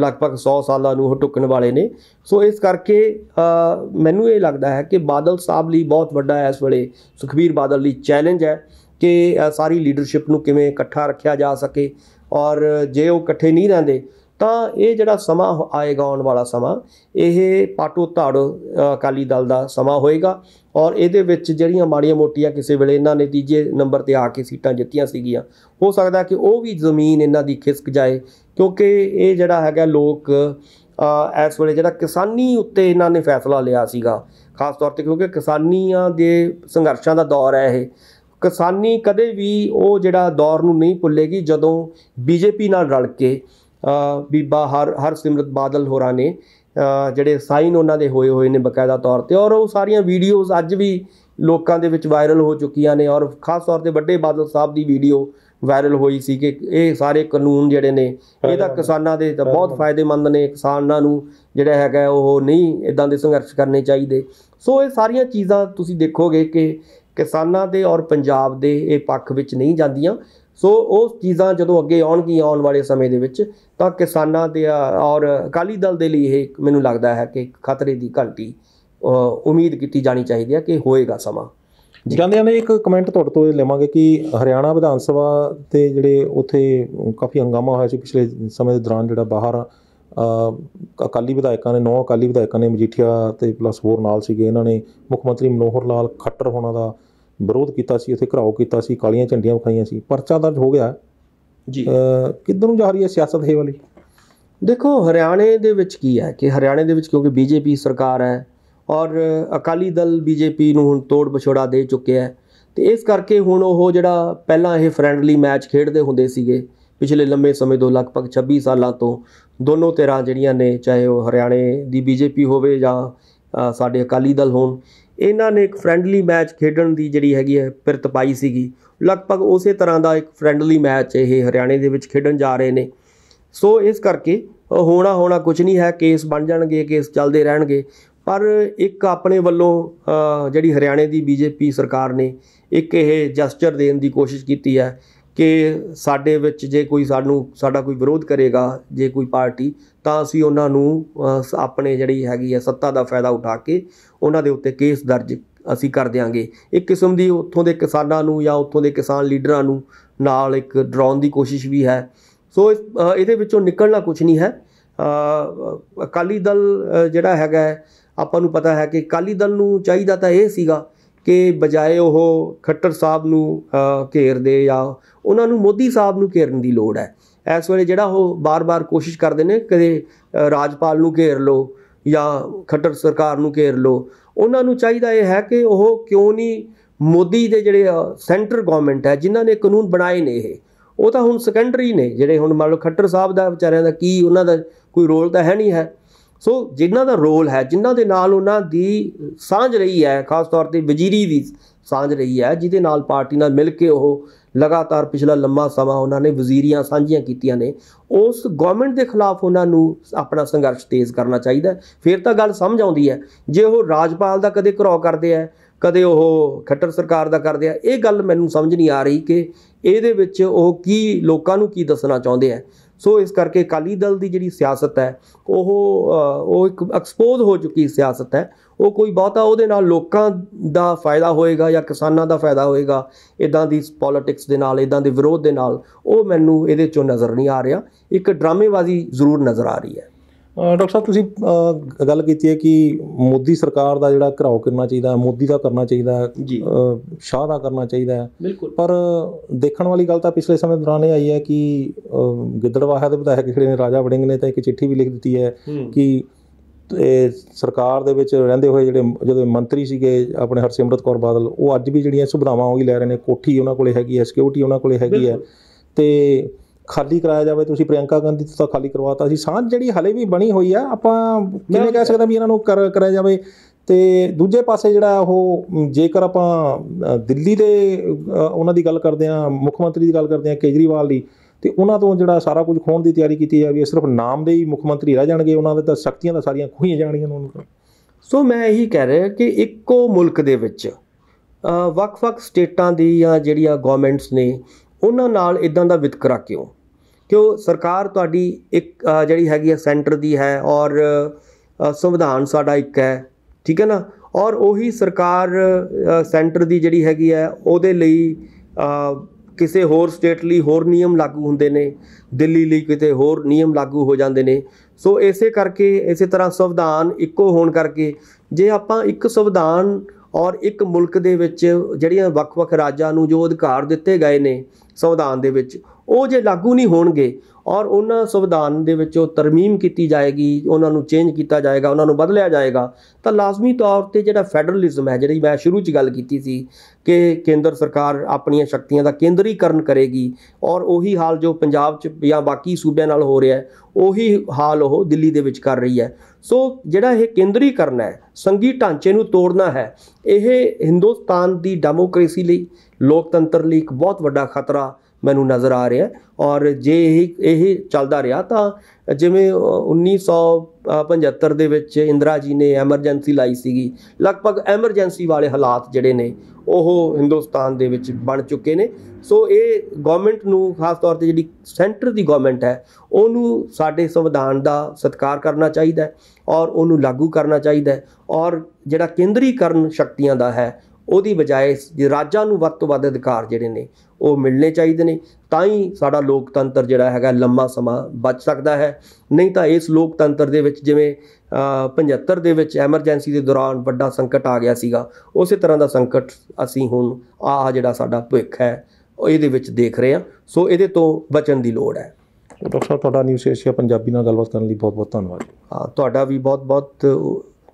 ਲਗਭਗ 100 ਸਾਲਾਂ ਨੂੰ ਟੁੱਕਣ ਵਾਲੇ ਨੇ ਸੋ ਇਸ ਕਰਕੇ ਮੈਨੂੰ ਇਹ ਲੱਗਦਾ ਹੈ ਕਿ ਬਾਦਲ ਸਾਹਿਬ ਲਈ ਬਹੁਤ ਵੱਡਾ ਇਸ ਵੇਲੇ ਸੁਖਬੀਰ ਬਾਦਲ ਲਈ ਚੈਲੰਜ ਹੈ ਕਿ ਸਾਰੀ ਲੀਡਰਸ਼ਿਪ ਨੂੰ ਕਿਵੇਂ ਇਕੱਠਾ ਰੱਖਿਆ ਜਾ ਸਕੇ ਔਰ ਜੇ ਉਹ ਇਕੱਠੇ ਨਹੀਂ ਰਹਿੰਦੇ ਤਾਂ ਇਹ ਜਿਹੜਾ ਸਮਾਂ ਆਏਗਾ ਆਉਣ ਵਾਲਾ ਸਮਾਂ ਇਹ ਪਾਟੋ ਧਾੜ ਅਕਾਲੀ ਦਲ ਦਾ ਸਮਾਂ ਹੋਏਗਾ ਔਰ ਇਹਦੇ ਵਿੱਚ ਜਿਹੜੀਆਂ ਮਾੜੀਆਂ ਮੋਟੀਆਂ ਕਿਸੇ ਵੇਲੇ ਇਹਨਾਂ ਨੇ ਤੀਜੇ ਨੰਬਰ ਤੇ ਆ ਕੇ ਸੀਟਾਂ ਜਿੱਤੀਆਂ ਸੀਗੀਆਂ ਹੋ ਸਕਦਾ ਕਿ ਉਹ ਵੀ ਜ਼ਮੀਨ ਇਹਨਾਂ ਦੀ ਖਿਸਕ ਜਾਏ ਕਿਉਂਕਿ ਇਹ ਜਿਹੜਾ ਹੈਗਾ ਲੋਕ ਇਸ ਵੇਲੇ ਜਿਹੜਾ ਕਿਸਾਨੀ ਉੱਤੇ ਇਹਨਾਂ ਨੇ ਫੈਸਲਾ ਲਿਆ ਸੀਗਾ ਖਾਸ ਤੌਰ ਤੇ ਕਿਉਂਕਿ ਕਿਸਾਨੀਆਂ ਦੇ ਸੰਘਰਸ਼ਾਂ ਦਾ ਦੌਰ ਹੈ ਇਹ ਕਿਸਾਨੀ ਕਦੇ ਵੀ ਉਹ ਜਿਹੜਾ ਦੌਰ ਨੂੰ ਨਹੀਂ ਭੁੱਲੇਗੀ ਜਦੋਂ ਬੀਜੇਪੀ ਨਾਲ ਰਲ ਕੇ ਬੀਬਾ ਹਰ ਹਰ ਸਿਮਰਤ ਬਾਦਲ ਹੋਰਾਂ ਨੇ ਜਿਹੜੇ ਸਾਈਨ ਉਹਨਾਂ ਦੇ ਹੋਏ ਹੋਏ ਨੇ ਬਕਾਇਦਾ ਤੌਰ ਤੇ ਔਰ ਉਹ ਸਾਰੀਆਂ ਵੀਡੀਓਜ਼ ਅੱਜ ਵੀ ਲੋਕਾਂ ਦੇ ਵਿੱਚ ਵਾਇਰਲ ਹੋ ਚੁੱਕੀਆਂ ਨੇ ਔਰ ਖਾਸ ਤੌਰ ਤੇ ਵੱਡੇ ਬਾਦਲ ਸਾਹਿਬ ਦੀ ਵੀਡੀਓ ਵਾਇਰਲ ਹੋਈ ਸੀ ਕਿ ਇਹ ਸਾਰੇ ਕਾਨੂੰਨ ਜਿਹੜੇ ਨੇ ਇਹ ਤਾਂ ਕਿਸਾਨਾਂ ਦੇ ਤਾਂ ਬਹੁਤ ਫਾਇਦੇਮੰਦ ਨੇ ਕਿਸਾਨਾਂ ਨੂੰ ਜਿਹੜਾ ਹੈਗਾ ਉਹ ਨਹੀਂ ਇਦਾਂ ਦੇ ਸੰਘਰਸ਼ ਕਰਨੇ ਚਾਹੀਦੇ ਸੋ ਇਹ ਸਾਰੀਆਂ ਚੀਜ਼ਾਂ ਤੁਸੀਂ ਦੇਖੋਗੇ ਕਿ ਕਿਸਾਨਾਂ ਦੇ ਔਰ ਪੰਜਾਬ ਦੇ ਇਹ ਪੱਖ ਵਿੱਚ ਨਹੀਂ ਜਾਂਦੀਆਂ ਸੋ ਉਹ ਚੀਜ਼ਾਂ ਜਦੋਂ ਅੱਗੇ ਆਉਣਗੀਆਂ ਆਉਣ ਵਾਲੇ ਸਮੇਂ ਦੇ ਵਿੱਚ ਤਾਂ ਕਿਸਾਨਾਂ ਦੇ ਔਰ ਅਕਾਲੀ ਦਲ ਦੇ ਲਈ ਇਹ ਮੈਨੂੰ ਲੱਗਦਾ ਹੈ ਕਿ ਖਤਰੇ ਦੀ ਘੰਟੀ
ਉਮੀਦ ਕੀਤੀ ਜਾਣੀ ਚਾਹੀਦੀ ਹੈ ਕਿ ਹੋਏਗਾ ਸਮਾਂ ਜਾਂਦੇ ਨੇ ਇੱਕ ਕਮੈਂਟ ਤੁਹਾਡੇ ਤੋਂ ਲਵਾਂਗੇ ਕਿ ਹਰਿਆਣਾ ਵਿਧਾਨ ਸਭਾ ਤੇ ਜਿਹੜੇ ਉੱਥੇ ਕਾਫੀ ਹੰਗਾਮਾ ਹੋਇਆ ਸੀ ਪਿਛਲੇ ਸਮੇਂ ਦੇ ਦੌਰਾਨ ਜਿਹੜਾ ਬਾਹਰ ਅਕਾਲੀ ਵਿਧਾਇਕਾਂ ਨੇ ਨੌ ਅਕਾਲੀ ਵਿਧਾਇਕਾਂ ਨੇ ਮਜੀਠੀਆ ਤੇ ਪਲੱਸ ਹੋਰ ਨਾਲ ਸੀਗੇ ਇਹਨਾਂ ਨੇ ਮੁੱਖ ਮੰਤਰੀ ਮਨੋਹਰ ਲਾਲ ਖੱਟਰ ਹੋਣਾ ਦਾ ਵਿਰੋਧ ਕੀਤਾ ਸੀ ਇਥੇ ਘਰਾਓ ਕੀਤਾ ਸੀ ਕਾਲੀਆਂ ਝੰਡੀਆਂ ਵਿਖਾਈਆਂ ਸੀ ਪਰਚਾ ਦਰਜ ਹੋ ਗਿਆ ਜੀ ਕਿੱਧਰ ਨੂੰ ਜਾ ਰਹੀ ਹੈ ਸਿਆਸਤ ਹੈ ਵਾਲੀ ਦੇਖੋ ਹਰਿਆਣੇ ਦੇ ਵਿੱਚ ਕੀ ਹੈ ਕਿ ਹਰਿਆਣੇ ਦੇ ਵਿੱਚ ਕਿਉਂਕਿ ਬੀਜੇਪੀ ਸਰਕਾਰ ਹੈ
ਔਰ ਅਕਾਲੀ ਦਲ ਬੀਜੇਪੀ ਨੂੰ ਹੁਣ ਤੋੜ ਬਛੋੜਾ ਦੇ ਚੁੱਕਿਆ ਹੈ ਤੇ ਇਸ ਕਰਕੇ ਹੁਣ ਉਹ ਜਿਹੜਾ ਪਹਿਲਾਂ ਇਹ ਫ੍ਰੈਂਡਲੀ ਮੈਚ ਖੇਡਦੇ ਹੁੰਦੇ ਸੀਗੇ ਪਿਛਲੇ ਲੰਮੇ ਸਮੇਂ ਤੋਂ ਲਗਭਗ 26 ਸਾਲਾਂ ਤੋਂ ਦੋਨੋਂ ਧਿਰਾਂ ਜਿਹੜੀਆਂ ਨੇ ਚਾਹੇ ਉਹ ਹਰਿਆਣੇ ਦੀ ਬੀਜੇਪੀ ਹੋਵੇ ਜਾਂ ਸਾਡੇ ਅਕਾਲੀ ਦਲ ਹੋਣ ਇਹਨਾਂ ਨੇ ਇੱਕ ਫ੍ਰੈਂਡਲੀ ਮੈਚ ਖੇਡਣ ਦੀ ਜਿਹੜੀ ਹੈਗੀ ਹੈ ਪਿਰਤ ਪਾਈ ਸੀਗੀ ਲਗਭਗ ਉਸੇ ਤਰ੍ਹਾਂ ਦਾ ਇੱਕ ਫ੍ਰੈਂਡਲੀ ਮੈਚ ਇਹ ਹਰਿਆਣੇ ਦੇ ਵਿੱਚ ਖੇਡਣ ਜਾ ਰਹੇ ਨੇ ਸੋ ਇਸ ਕਰਕੇ ਹੋਣਾ ਹੋਣਾ ਕੁਝ ਨਹੀਂ ਹੈ ਕੇਸ ਬਣ ਜਾਣਗੇ ਕੇਸ ਚੱਲਦੇ ਰਹਿਣਗੇ ਪਰ ਇੱਕ ਆਪਣੇ ਵੱਲੋਂ ਜਿਹੜੀ ਹਰਿਆਣੇ ਦੀ ਬੀਜੇਪੀ ਸਰਕਾਰ ਨੇ ਇੱਕ ਇਹ ਜਸਚਰ ਦੇਣ ਦੀ ਕੋਸ਼ਿਸ਼ ਕੀਤੀ ਹੈ ਕਿ ਸਾਡੇ ਵਿੱਚ ਜੇ ਕੋਈ ਸਾਨੂੰ ਸਾਡਾ ਕੋਈ ਵਿਰੋਧ ਕਰੇਗਾ ਜੇ ਕੋਈ ਪਾਰਟੀ ਤਾਂ ਅਸੀਂ ਉਹਨਾਂ ਨੂੰ ਆਪਣੇ ਜਿਹੜੀ ਹੈਗੀ ਹੈ ਸੱਤਾ ਦਾ ਫਾਇਦਾ ਉਠਾ ਕੇ ਉਹਨਾਂ ਦੇ ਉੱਤੇ ਕੇਸ ਦਰਜ ਅਸੀਂ ਕਰ ਦਿਆਂਗੇ ਇੱਕ ਕਿਸਮ ਦੀ ਉੱਥੋਂ ਦੇ ਕਿਸਾਨਾਂ ਨੂੰ ਜਾਂ ਉੱਥੋਂ ਦੇ ਕਿਸਾਨ ਲੀਡਰਾਂ ਨੂੰ ਨਾਲ ਇੱਕ ਡਰਾਉਣ ਦੀ ਕੋਸ਼ਿਸ਼ ਵੀ ਹੈ ਸੋ ਇਹਦੇ ਵਿੱਚੋਂ ਨਿਕਲਣਾ ਕੁਝ ਨਹੀਂ ਹੈ ਅਕਾਲੀ ਦਲ ਜਿਹੜਾ ਹੈਗਾ ਆਪਾਂ ਨੂੰ ਪਤਾ ਹੈ ਕਿ ਅਕਾਲੀ ਦਲ ਨੂੰ ਚਾਹੀਦਾ ਤਾਂ ਇਹ ਸੀਗਾ ਕਿ ਬਜਾਏ ਉਹ ਖੱਟਰ ਸਾਹਿਬ ਨੂੰ ਘੇਰ ਦੇ ਜਾਂ ਉਹਨਾਂ ਨੂੰ ਮੋਦੀ ਸਾਹਿਬ ਨੂੰ ਘੇਰਨ ਦੀ ਲੋੜ ਹੈ ਇਸ ਵੇਲੇ ਜਿਹੜਾ ਉਹ ਬਾਰ-ਬਾਰ ਕੋਸ਼ਿਸ਼ ਕਰਦੇ ਨੇ ਕਦੇ ਰਾਜਪਾਲ ਨੂੰ ਘੇਰ ਲੋ ਜਾਂ ਖੱਟਰ ਸਰਕਾਰ ਨੂੰ ਘੇਰ ਲੋ ਉਹਨਾਂ ਨੂੰ ਚਾਹੀਦਾ ਇਹ ਹੈ ਕਿ ਉਹ ਕਿਉਂ ਨਹੀਂ ਮੋਦੀ ਦੇ ਜਿਹੜੇ ਸੈਂਟਰ ਗਵਰਨਮੈਂਟ ਹੈ ਜਿਨ੍ਹਾਂ ਨੇ ਕਾਨੂੰਨ ਬਣਾਏ ਨੇ ਇਹ ਉਹ ਤਾਂ ਹੁਣ ਸੈਕੰਡਰੀ ਨੇ ਜਿਹੜੇ ਹੁਣ ਮੰਨ ਲਓ ਖੱਟਰ ਸਾਹਿਬ ਦਾ ਵਿਚਾਰਿਆਂ ਦਾ ਕੀ ਉਹਨਾਂ ਦਾ ਕੋਈ ਰੋਲ ਤਾਂ ਹੈ ਨਹੀਂ ਹੈ ਸੋ ਜਿਨ੍ਹਾਂ ਦਾ ਰੋਲ ਹੈ ਜਿਨ੍ਹਾਂ ਦੇ ਨਾਲ ਉਹਨਾਂ ਦੀ ਸਾਂਝ ਰਹੀ ਹੈ ਖਾਸ ਤੌਰ ਤੇ ਵਜ਼ੀਰੀ ਦੀ ਸਾਂਝ ਰਹੀ ਹੈ ਜਿਹਦੇ ਨਾਲ ਪਾਰਟੀ ਨਾਲ ਮਿਲ ਕੇ ਉਹ ਲਗਾਤਾਰ ਪਿਛਲਾ ਲੰਮਾ ਸਮਾਂ ਉਹਨਾਂ ਨੇ ਵਜ਼ੀਰੀਆਂ ਸਾਂਝੀਆਂ ਕੀਤੀਆਂ ਨੇ ਉਸ ਗਵਰਨਮੈਂਟ ਦੇ ਖਿਲਾਫ ਉਹਨਾਂ ਨੂੰ ਆਪਣਾ ਸੰਘਰਸ਼ ਤੇਜ਼ ਕਰਨਾ ਚਾਹੀਦਾ ਫਿਰ ਤਾਂ ਗੱਲ ਸਮਝ ਆਉਂਦੀ ਹੈ ਜੇ ਉਹ ਰਾਜਪਾਲ ਦਾ ਕਦੇ ਘਰੋ ਕਰਦੇ ਆ ਕਦੇ ਉਹ ਖੱਟਰ ਸਰਕਾਰ ਦਾ ਕਰਦੇ ਆ ਇਹ ਗੱਲ ਮੈਨੂੰ ਸਮਝ ਨਹੀਂ ਆ ਰਹੀ ਕਿ ਇਹਦੇ ਵਿੱਚ ਉਹ ਕੀ ਲੋਕਾਂ ਨੂੰ ਕੀ ਦੱਸਣਾ ਚਾਹੁੰਦੇ ਆ ਸੋ ਇਸ ਕਰਕੇ ਅਕਾਲੀ ਦਲ ਦੀ ਜਿਹੜੀ ਸਿਆਸਤ ਹੈ ਉਹ ਉਹ ਇੱਕ ਐਕਸਪੋਜ਼ ਹੋ ਚੁੱਕੀ ਸਿਆਸਤ ਹੈ ਉਹ ਕੋਈ ਬਹੁਤਾ ਉਹਦੇ ਨਾਲ ਲੋਕਾਂ ਦਾ ਫਾਇਦਾ ਹੋਏਗਾ ਜਾਂ ਕਿਸਾਨਾਂ ਦਾ ਫਾਇਦਾ ਹੋਏਗਾ ਇਦਾਂ ਦੀ ਪੋਲਿਟਿਕਸ ਦੇ ਨਾਲ ਇਦਾਂ ਦੇ ਵਿਰੋਧ ਦੇ ਨਾਲ ਉਹ ਮੈਨੂੰ ਇਹਦੇ ਚੋਂ ਨਜ਼ਰ ਨਹੀਂ ਆ ਰਿਹਾ ਇੱਕ
ਡਰਾਮੇਬਾਜ਼ੀ ਜ਼ਰੂਰ ਨਜ਼ਰ ਆ ਰਹੀ ਹੈ ਡਾਕਟਰ ਸਾਹਿਬ ਤੁਸੀਂ ਗੱਲ ਕੀਤੀ ਹੈ ਕਿ ਮੋਦੀ ਸਰਕਾਰ ਦਾ ਜਿਹੜਾ ਘਰਾਓ ਕਰਨਾ ਚਾਹੀਦਾ ਮੋਦੀ ਦਾ ਕਰਨਾ ਚਾਹੀਦਾ ਸ਼ਾਹ ਦਾ ਕਰਨਾ ਚਾਹੀਦਾ ਪਰ ਦੇਖਣ ਵਾਲੀ ਗੱਲ ਤਾਂ ਪਿਛਲੇ ਸਮੇਂ ਦੌਰਾਨ ਇਹ ਆਈ ਹੈ ਕਿ ਗਿੱਦੜਵਾਹਾ ਦੇ ਵਿਧਾਇਕ ਜਿਹੜੇ ਨੇ ਰਾਜਾ ਵੜਿੰਗ ਨੇ ਤਾਂ ਇੱਕ ਚਿੱਠੀ ਵੀ ਲਿਖ ਦਿੱਤੀ ਹੈ ਕਿ ਇਹ ਸਰਕਾਰ ਦੇ ਵਿੱਚ ਰਹਿੰਦੇ ਹੋਏ ਜਿਹੜੇ ਜਦੋਂ ਮੰਤਰੀ ਸੀਗੇ ਆਪਣੇ ਹਰਸਿਮਰਤ ਕੌਰ ਬਾਦਲ ਉਹ ਅੱਜ ਵੀ ਜਿਹੜੀਆਂ ਸੁਭਰਾਵਾਂ ਉਹ ਹੀ ਲੈ ਰਹੇ ਨੇ ਕੋਠੀ ਉਹਨਾਂ ਕੋਲੇ ਹੈਗੀ ਹੈ ਸਿਕਿਉਰਿਟੀ ਉਹਨਾਂ ਕੋਲੇ ਹੈਗੀ ਹੈ ਤੇ ਖਾਲੀ ਕਰਾਇਆ ਜਾਵੇ ਤੁਸੀਂ ਪ੍ਰਿਯੰਕਾ ਗਾਂਧੀ ਤੋਂ ਤਾਂ ਖਾਲੀ ਕਰਵਾਤਾ ਸੀ ਸਾਂਝ ਜਿਹੜੀ ਹਲੇ ਵੀ ਬਣੀ ਹੋਈ ਆ ਆਪਾਂ ਕਿਵੇਂ ਕਹਿ ਸਕਦਾ ਵੀ ਇਹਨਾਂ ਨੂੰ ਕਰ ਕਰਾਇਆ ਜਾਵੇ ਤੇ ਦੂਜੇ ਪਾਸੇ ਜਿਹੜਾ ਉਹ ਜੇਕਰ ਆਪਾਂ ਦਿੱਲੀ ਦੇ ਉਹਨਾਂ ਦੀ ਗੱਲ ਕਰਦੇ ਆ ਮੁੱਖ ਮੰਤਰੀ ਦੀ ਗੱਲ ਕਰਦੇ ਆ ਕੇਜਰੀਵਾਲ ਦੀ ਤੇ ਉਹਨਾਂ ਤੋਂ ਜਿਹੜਾ ਸਾਰਾ ਕੁਝ ਖੋਣ ਦੀ ਤਿਆਰੀ ਕੀਤੀ ਜਾ ਸਿਰਫ ਨਾਮ ਦੇ ਹੀ ਮੁੱਖ ਮੰਤਰੀ ਰਹਿ ਜਾਣਗੇ ਉਹਨਾਂ ਦੇ ਤਾਂ ਸ਼ਕਤੀਆਂ ਤਾਂ ਸਾਰੀਆਂ ਖੋਈਆਂ ਜਾਣੀਆਂ ਉਹਨਾਂ ਨੂੰ ਸੋ ਮੈਂ ਇਹੀ ਕਹਿ ਰਿਹਾ ਕਿ ਇੱਕੋ ਮੁਲਕ ਦੇ ਵਿੱਚ ਵੱਖ-ਵੱਖ ਸਟੇਟਾਂ ਦੀ ਜਾਂ
ਜਿਹੜੀਆਂ ਗਵਰਨਮੈਂਟਸ ਨੇ ਉਹਨਾਂ ਨਾਲ ਇਦਾਂ ਦਾ ਵਿਤਕਰਾ ਕਿਉਂ ਕਿਉਂ ਸਰਕਾਰ ਤੁਹਾਡੀ ਇੱਕ ਜਿਹੜੀ ਹੈਗੀ ਹੈ ਸੈਂਟਰ ਦੀ ਹੈ ਔਰ ਸੰਵਿਧਾਨ ਸਾਡਾ ਇੱਕ ਹੈ ਠੀਕ ਹੈ ਨਾ ਔਰ ਉਹੀ ਸਰਕਾਰ ਸੈਂਟਰ ਦੀ ਜਿਹੜੀ ਹੈਗੀ ਹੈ ਉਹਦੇ ਲਈ ਕਿਸੇ ਹੋਰ ਸਟੇਟ ਲਈ ਹੋਰ ਨਿਯਮ ਲਾਗੂ ਹੁੰਦੇ ਨੇ ਦਿੱਲੀ ਲਈ ਕਿਤੇ ਹੋਰ ਨਿਯਮ ਲਾਗੂ ਹੋ ਜਾਂਦੇ ਨੇ ਸੋ ਇਸੇ ਕਰਕੇ ਇਸੇ ਤਰ੍ਹਾਂ ਸੰਵਿਧਾਨ ਇੱਕੋ ਹੋਣ ਕਰਕੇ ਜੇ ਆਪਾਂ ਇੱਕ ਸੰਵਿਧਾਨ ਔਰ ਇੱਕ ਮੁਲਕ ਦੇ ਵਿੱਚ ਜਿਹੜੀਆਂ ਵੱਖ-ਵੱਖ ਰਾਜਾਂ ਨੂੰ ਜੋ ਅਧਿਕਾਰ ਦਿੱਤੇ ਗਏ ਨੇ ਸੰਵਿਧਾਨ ਦੇ ਵਿੱਚ ਉਹ ਜੇ ਲਾਗੂ ਨਹੀਂ ਹੋਣਗੇ ਔਰ ਉਹਨਾਂ ਸੰਵਿਧਾਨ ਦੇ ਵਿੱਚ ਉਹ ਤਰਮੀਮ ਕੀਤੀ ਜਾਏਗੀ ਉਹਨਾਂ ਨੂੰ ਚੇਂਜ ਕੀਤਾ ਜਾਏਗਾ ਉਹਨਾਂ ਨੂੰ ਬਦਲਿਆ ਜਾਏਗਾ ਤਾਂ ਲਾਜ਼ਮੀ ਤੌਰ ਤੇ ਜਿਹੜਾ ਫੈਡਰਲਿਜ਼ਮ ਹੈ ਜਿਹੜੀ ਮੈਂ ਸ਼ੁਰੂ 'ਚ ਗੱਲ ਕੀਤੀ ਸੀ ਕਿ ਕੇਂਦਰ ਸਰਕਾਰ ਆਪਣੀਆਂ ਸ਼ਕਤੀਆਂ ਦਾ ਕੇਂਦਰੀਕਰਨ ਕਰੇਗੀ ਔਰ ਉਹੀ ਹਾਲ ਜੋ ਪੰਜਾਬ 'ਚ ਜਾਂ ਬਾਕੀ ਸੂਬਿਆਂ ਨਾਲ ਹੋ ਰਿਹਾ ਹੈ ਉਹੀ ਹਾਲ ਉਹ ਦਿੱਲੀ ਦੇ ਵਿੱਚ ਕਰ ਰਹੀ ਹੈ ਸੋ ਜਿਹੜਾ ਇਹ ਕੇਂਦਰੀਕਰਨ ਹੈ ਸੰਗੀ ਢਾਂਚੇ ਨੂੰ ਤੋੜਨਾ ਹੈ ਇਹ ਹਿੰਦੁਸਤਾਨ ਦੀ ਡੈਮੋਕ੍ਰੇਸੀ ਲਈ ਲੋਕਤੰਤਰ ਲਈ ਇੱਕ ਬਹੁਤ ਵੱਡਾ ਖਤਰਾ ਮੈਨੂੰ ਨਜ਼ਰ ਆ ਰਿਹਾ ਔਰ ਜੇ ਇਹ ਇਹ ਚੱਲਦਾ ਰਿਹਾ ਤਾਂ ਜਿਵੇਂ 1975 ਦੇ ਵਿੱਚ ਇੰਦਰਾ ਜੀ ਨੇ ਐਮਰਜੈਂਸੀ ਲਾਈ ਸੀਗੀ ਲਗਭਗ ਐਮਰਜੈਂਸੀ ਵਾਲੇ ਹਾਲਾਤ ਜਿਹੜੇ ਨੇ ਉਹ ਹਿੰਦੁਸਤਾਨ ਦੇ ਵਿੱਚ ਬਣ ਚੁੱਕੇ ਨੇ ਸੋ ਇਹ ਗਵਰਨਮੈਂਟ ਨੂੰ ਖਾਸ ਤੌਰ ਤੇ ਜਿਹੜੀ ਸੈਂਟਰ ਦੀ ਗਵਰਨਮੈਂਟ ਹੈ ਉਹਨੂੰ ਸਾਡੇ ਸੰਵਿਧਾਨ ਦਾ ਸਤਿਕਾਰ ਕਰਨਾ ਚਾਹੀਦਾ ਹੈ ਔਰ ਉਹਨੂੰ ਲਾਗੂ ਕਰਨਾ ਚਾਹੀਦਾ ਹੈ ਔਰ ਜਿਹੜਾ ਕੇਂਦਰੀਕਰਨ ਸ਼ਕਤੀਆਂ ਦਾ ਹੈ ਉਹਦੀ ਬਜਾਏ ਰਾਜਾਂ ਨੂੰ ਵੱਧ ਤੋਂ ਵੱਧ ਅਧਿਕਾਰ ਜਿਹੜੇ ਨੇ ਉਹ ਮਿਲਣੇ ਚਾਹੀਦੇ ਨੇ ਤਾਂ ਹੀ ਸਾਡਾ ਲੋਕਤੰਤਰ ਜਿਹੜਾ ਹੈਗਾ ਲੰਮਾ ਸਮਾਂ ਬਚ ਸਕਦਾ ਹੈ ਨਹੀਂ ਤਾਂ ਇਸ ਲੋਕਤੰਤਰ ਦੇ ਵਿੱਚ ਜਿਵੇਂ 75 ਦੇ ਵਿੱਚ ਐਮਰਜੈਂਸੀ ਦੇ ਦੌਰਾਨ ਵੱਡਾ ਸੰਕਟ ਆ ਗਿਆ ਸੀਗਾ ਉਸੇ ਤਰ੍ਹਾਂ ਦਾ ਸੰਕਟ ਅਸੀਂ ਹੁਣ ਆਹ ਜਿਹੜਾ ਸਾਡਾ ਭਵਿੱਖ ਹੈ ਇਹਦੇ ਵਿੱਚ ਦੇਖ ਰਹੇ ਹਾਂ ਸੋ ਇਹਦੇ ਤੋਂ ਬਚਣ ਦੀ ਲੋੜ ਹੈ
ਡਾਕਟਰ ਸਾਹਿਬ ਤੁਹਾਡਾ ਨਿਊਜ਼ ਏਸ਼ੀਆ ਪੰਜਾਬੀ ਨਾਲ ਗੱਲਬਾਤ ਕਰਨ ਲਈ ਬਹੁਤ ਬਹੁਤ ਧੰਨਵਾਦ ਹਾਂ ਤੁਹਾਡਾ ਵੀ ਬਹੁਤ ਬਹੁਤ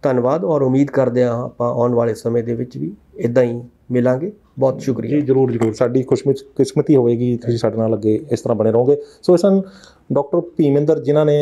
ਧੰਨਵਾਦ ਔਰ ਉਮੀਦ ਕਰਦੇ ਹਾਂ ਆਪਾਂ ਆਉਣ ਵਾਲੇ ਸਮੇਂ ਦੇ ਵਿੱਚ ਵੀ ਇਦਾਂ ਹੀ ਮਿਲਾਂਗੇ ਬਹੁਤ ਸ਼ੁਕਰੀਆ ਜੀ ਜਰੂਰ ਜਰੂਰ ਸਾਡੀ ਖੁਸ਼ਕਿਸਮਤੀ ਹੋਵੇਗੀ ਤੁਸੀਂ ਸਾਡੇ ਨਾਲ ਅੱਗੇ ਇਸ ਤਰ੍ਹਾਂ ਬਣੇ ਰਹੋਗੇ ਸੋ ਇਸਨ ਡਾਕਟਰ ਭੀਮਿੰਦਰ ਜਿਨ੍ਹਾਂ ਨੇ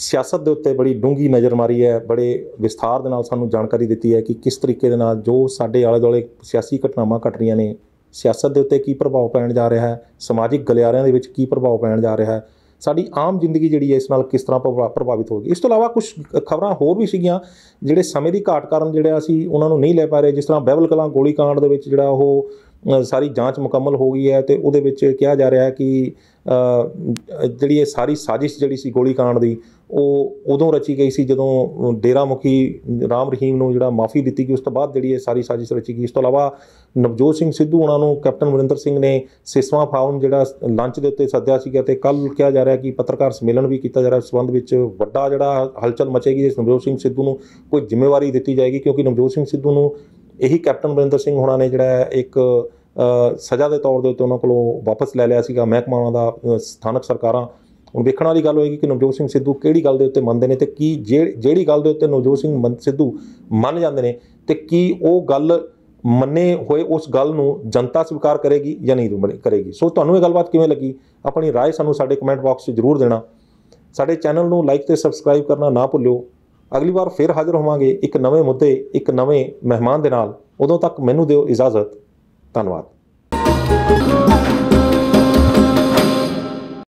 ਸਿਆਸਤ ਦੇ ਉੱਤੇ ਬੜੀ ਡੂੰਗੀ ਨਜ਼ਰ ਮਾਰੀ ਹੈ ਬੜੇ ਵਿਸਥਾਰ ਦੇ ਨਾਲ ਸਾਨੂੰ ਜਾਣਕਾਰੀ ਦਿੱਤੀ ਹੈ ਕਿ ਕਿਸ ਤਰੀਕੇ ਦੇ ਨਾਲ ਜੋ ਸਾਡੇ ਆਲੇ ਦੁਆਲੇ ਸਿਆਸੀ ਘਟਨਾਵਾਂ ਘਟ ਰਹੀਆਂ ਨੇ ਸਿਆਸਤ ਦੇ ਉੱਤੇ ਕੀ ਪ੍ਰਭਾਵ ਪੈਣ ਜਾ ਰਿਹਾ ਹੈ ਸਮਾਜਿਕ ਗਲਿਆਰਿਆਂ ਦੇ ਵਿੱਚ ਕੀ ਪ੍ਰਭਾਵ ਪੈਣ ਜਾ ਰਿਹਾ ਹੈ ਸਾਡੀ ਆਮ ਜ਼ਿੰਦਗੀ ਜਿਹੜੀ ਹੈ ਇਸ ਨਾਲ ਕਿਸ ਤਰ੍ਹਾਂ ਪ੍ਰਭਾਵਿਤ ਹੋਗੀ ਇਸ ਤੋਂ ਇਲਾਵਾ ਕੁਝ ਖਬਰਾਂ ਹੋਰ ਵੀ ਸੀਗੀਆਂ ਜਿਹੜੇ ਸਮੇਂ ਦੀ ਘਾਟ ਕਾਰਨ ਜਿਹੜਾ ਅਸੀਂ ਉਹਨਾਂ ਨੂੰ ਨਹੀਂ ਲੈ ਪਾ ਰਹੇ ਜਿਸ ਤਰ੍ਹਾਂ ਬਹਿਬਲ ਕਲਾਂ ਗੋਲੀ ਕਾਂਡ ਦੇ ਵਿੱਚ ਜਿਹੜਾ ਉਹ ਸਾਰੀ ਜਾਂਚ ਮੁਕੰਮਲ ਹੋ ਗਈ ਹੈ ਤੇ ਉਹਦੇ ਵਿੱਚ ਕਿਹਾ ਜਾ ਰਿਹਾ ਹੈ ਕਿ ਜਿਹੜੀ ਇਹ ਸਾਰੀ ਸਾਜ਼ਿਸ਼ ਜਿਹੜੀ ਸੀ ਗੋਲੀ ਕਾਂਡ ਦੀ ਉਹ ਉਦੋਂ ਰਚੀ ਗਈ ਸੀ ਜਦੋਂ ਡੇਰਾ ਮੁਖੀ ਰਾਮ ਰਹੀਮ ਨੂੰ ਜਿਹੜਾ ਮਾਫੀ ਦਿੱਤੀ ਗਈ ਉਸ ਤੋਂ ਬਾਅਦ ਜਿਹੜੀ ਇਹ ਸਾਰੀ ਸਾਜ਼ਿਸ਼ ਰਚੀ ਗਈ ਇਸ ਤੋਂ ਇਲਾਵਾ ਨਵਜੋਤ ਸਿੰਘ ਸਿੱਧੂ ਉਹਨਾਂ ਨੂੰ ਕੈਪਟਨ ਮਨਿੰਦਰ ਸਿੰਘ ਨੇ ਸਿਸਵਾ ਫਾਰਮ ਜਿਹੜਾ ਲੰਚ ਦੇ ਉੱਤੇ ਸੱਦਿਆ ਸੀਗਾ ਤੇ ਕੱਲ ਕਿਹਾ ਜਾ ਰਿਹਾ ਕਿ ਪੱਤਰਕਾਰ ਸੰਮੇਲਨ ਵੀ ਕੀਤਾ ਜਾ ਰਿਹਾ ਇਸ ਸੰਬੰਧ ਵਿੱਚ ਵੱਡਾ ਜਿਹੜਾ ਹਲਚਲ ਮਚੇਗੀ ਜੇ ਨਵਜੋਤ ਸਿੰਘ ਸਿੱਧੂ ਨੂੰ ਕੋਈ ਜ਼ਿੰਮੇਵਾਰੀ ਦਿੱਤੀ ਜਾਏਗੀ ਕਿਉਂਕਿ ਨਵਜੋਤ ਸਿੰਘ ਸਿੱਧੂ ਨੂੰ ਇਹੀ ਕੈਪਟਨ ਮਨਿੰਦਰ ਸਿੰਘ ਹੋਣਾ ਨੇ ਜਿਹੜਾ ਇੱਕ ਸਜ਼ਾ ਦੇ ਤੌਰ ਦੇ ਉੱਤੇ ਉਹਨਾਂ ਕੋਲੋਂ ਵਾਪਸ ਲੈ ਲਿਆ ਸੀਗਾ ਮਹਿਕਮਾ ਉਹਨਾਂ ਦਾ ਸਥਾਨਕ ਸਰਕਾਰਾਂ ਹੁਣ ਵੇਖਣ ਵਾਲੀ ਗੱਲ ਹੋਏਗੀ ਕਿ ਨਵਜੋਤ ਸਿੰਘ ਸਿੱਧੂ ਕਿਹੜੀ ਗੱਲ ਦੇ ਉੱਤੇ ਮੰਨਦੇ ਨੇ ਤੇ ਕੀ ਜਿਹੜੀ ਗੱਲ ਦੇ ਉੱਤੇ ਨਵਜੋਤ ਸਿੰਘ ਸਿੱਧੂ ਮੰਨ ਜਾਂਦੇ ਨੇ ਤੇ ਕੀ ਉਹ ਗੱਲ ਮੰਨੇ ਹੋਏ ਉਸ ਗੱਲ ਨੂੰ ਜਨਤਾ ਸਵੀਕਾਰ ਕਰੇਗੀ ਜਾਂ ਨਹੀਂ ਕਰੇਗੀ ਸੋ ਤੁਹਾਨੂੰ ਇਹ ਗੱਲਬਾਤ ਕਿਵੇਂ ਲੱਗੀ ਆਪਣੀ رائے ਸਾਨੂੰ ਸਾਡੇ ਕਮੈਂਟ ਬਾਕਸ 'ਚ ਜ਼ਰੂਰ ਦੇਣਾ ਸਾਡੇ ਚੈਨਲ ਨੂੰ ਲਾਈਕ ਤੇ ਸਬਸਕ੍ਰਾਈਬ ਕਰਨਾ ਨਾ ਭੁੱਲਿਓ ਅਗਲੀ ਵਾਰ ਫੇਰ ਹਾਜ਼ਰ ਹੋਵਾਂਗੇ ਇੱਕ ਨਵੇਂ ਮੁੱਦੇ ਇੱਕ ਨਵੇਂ ਮਹਿਮਾਨ ਦੇ ਨਾਲ ਉਦੋਂ ਤੱਕ ਮੈਨੂੰ ਦਿਓ ਇਜਾਜ਼ਤ ਧੰਨਵਾਦ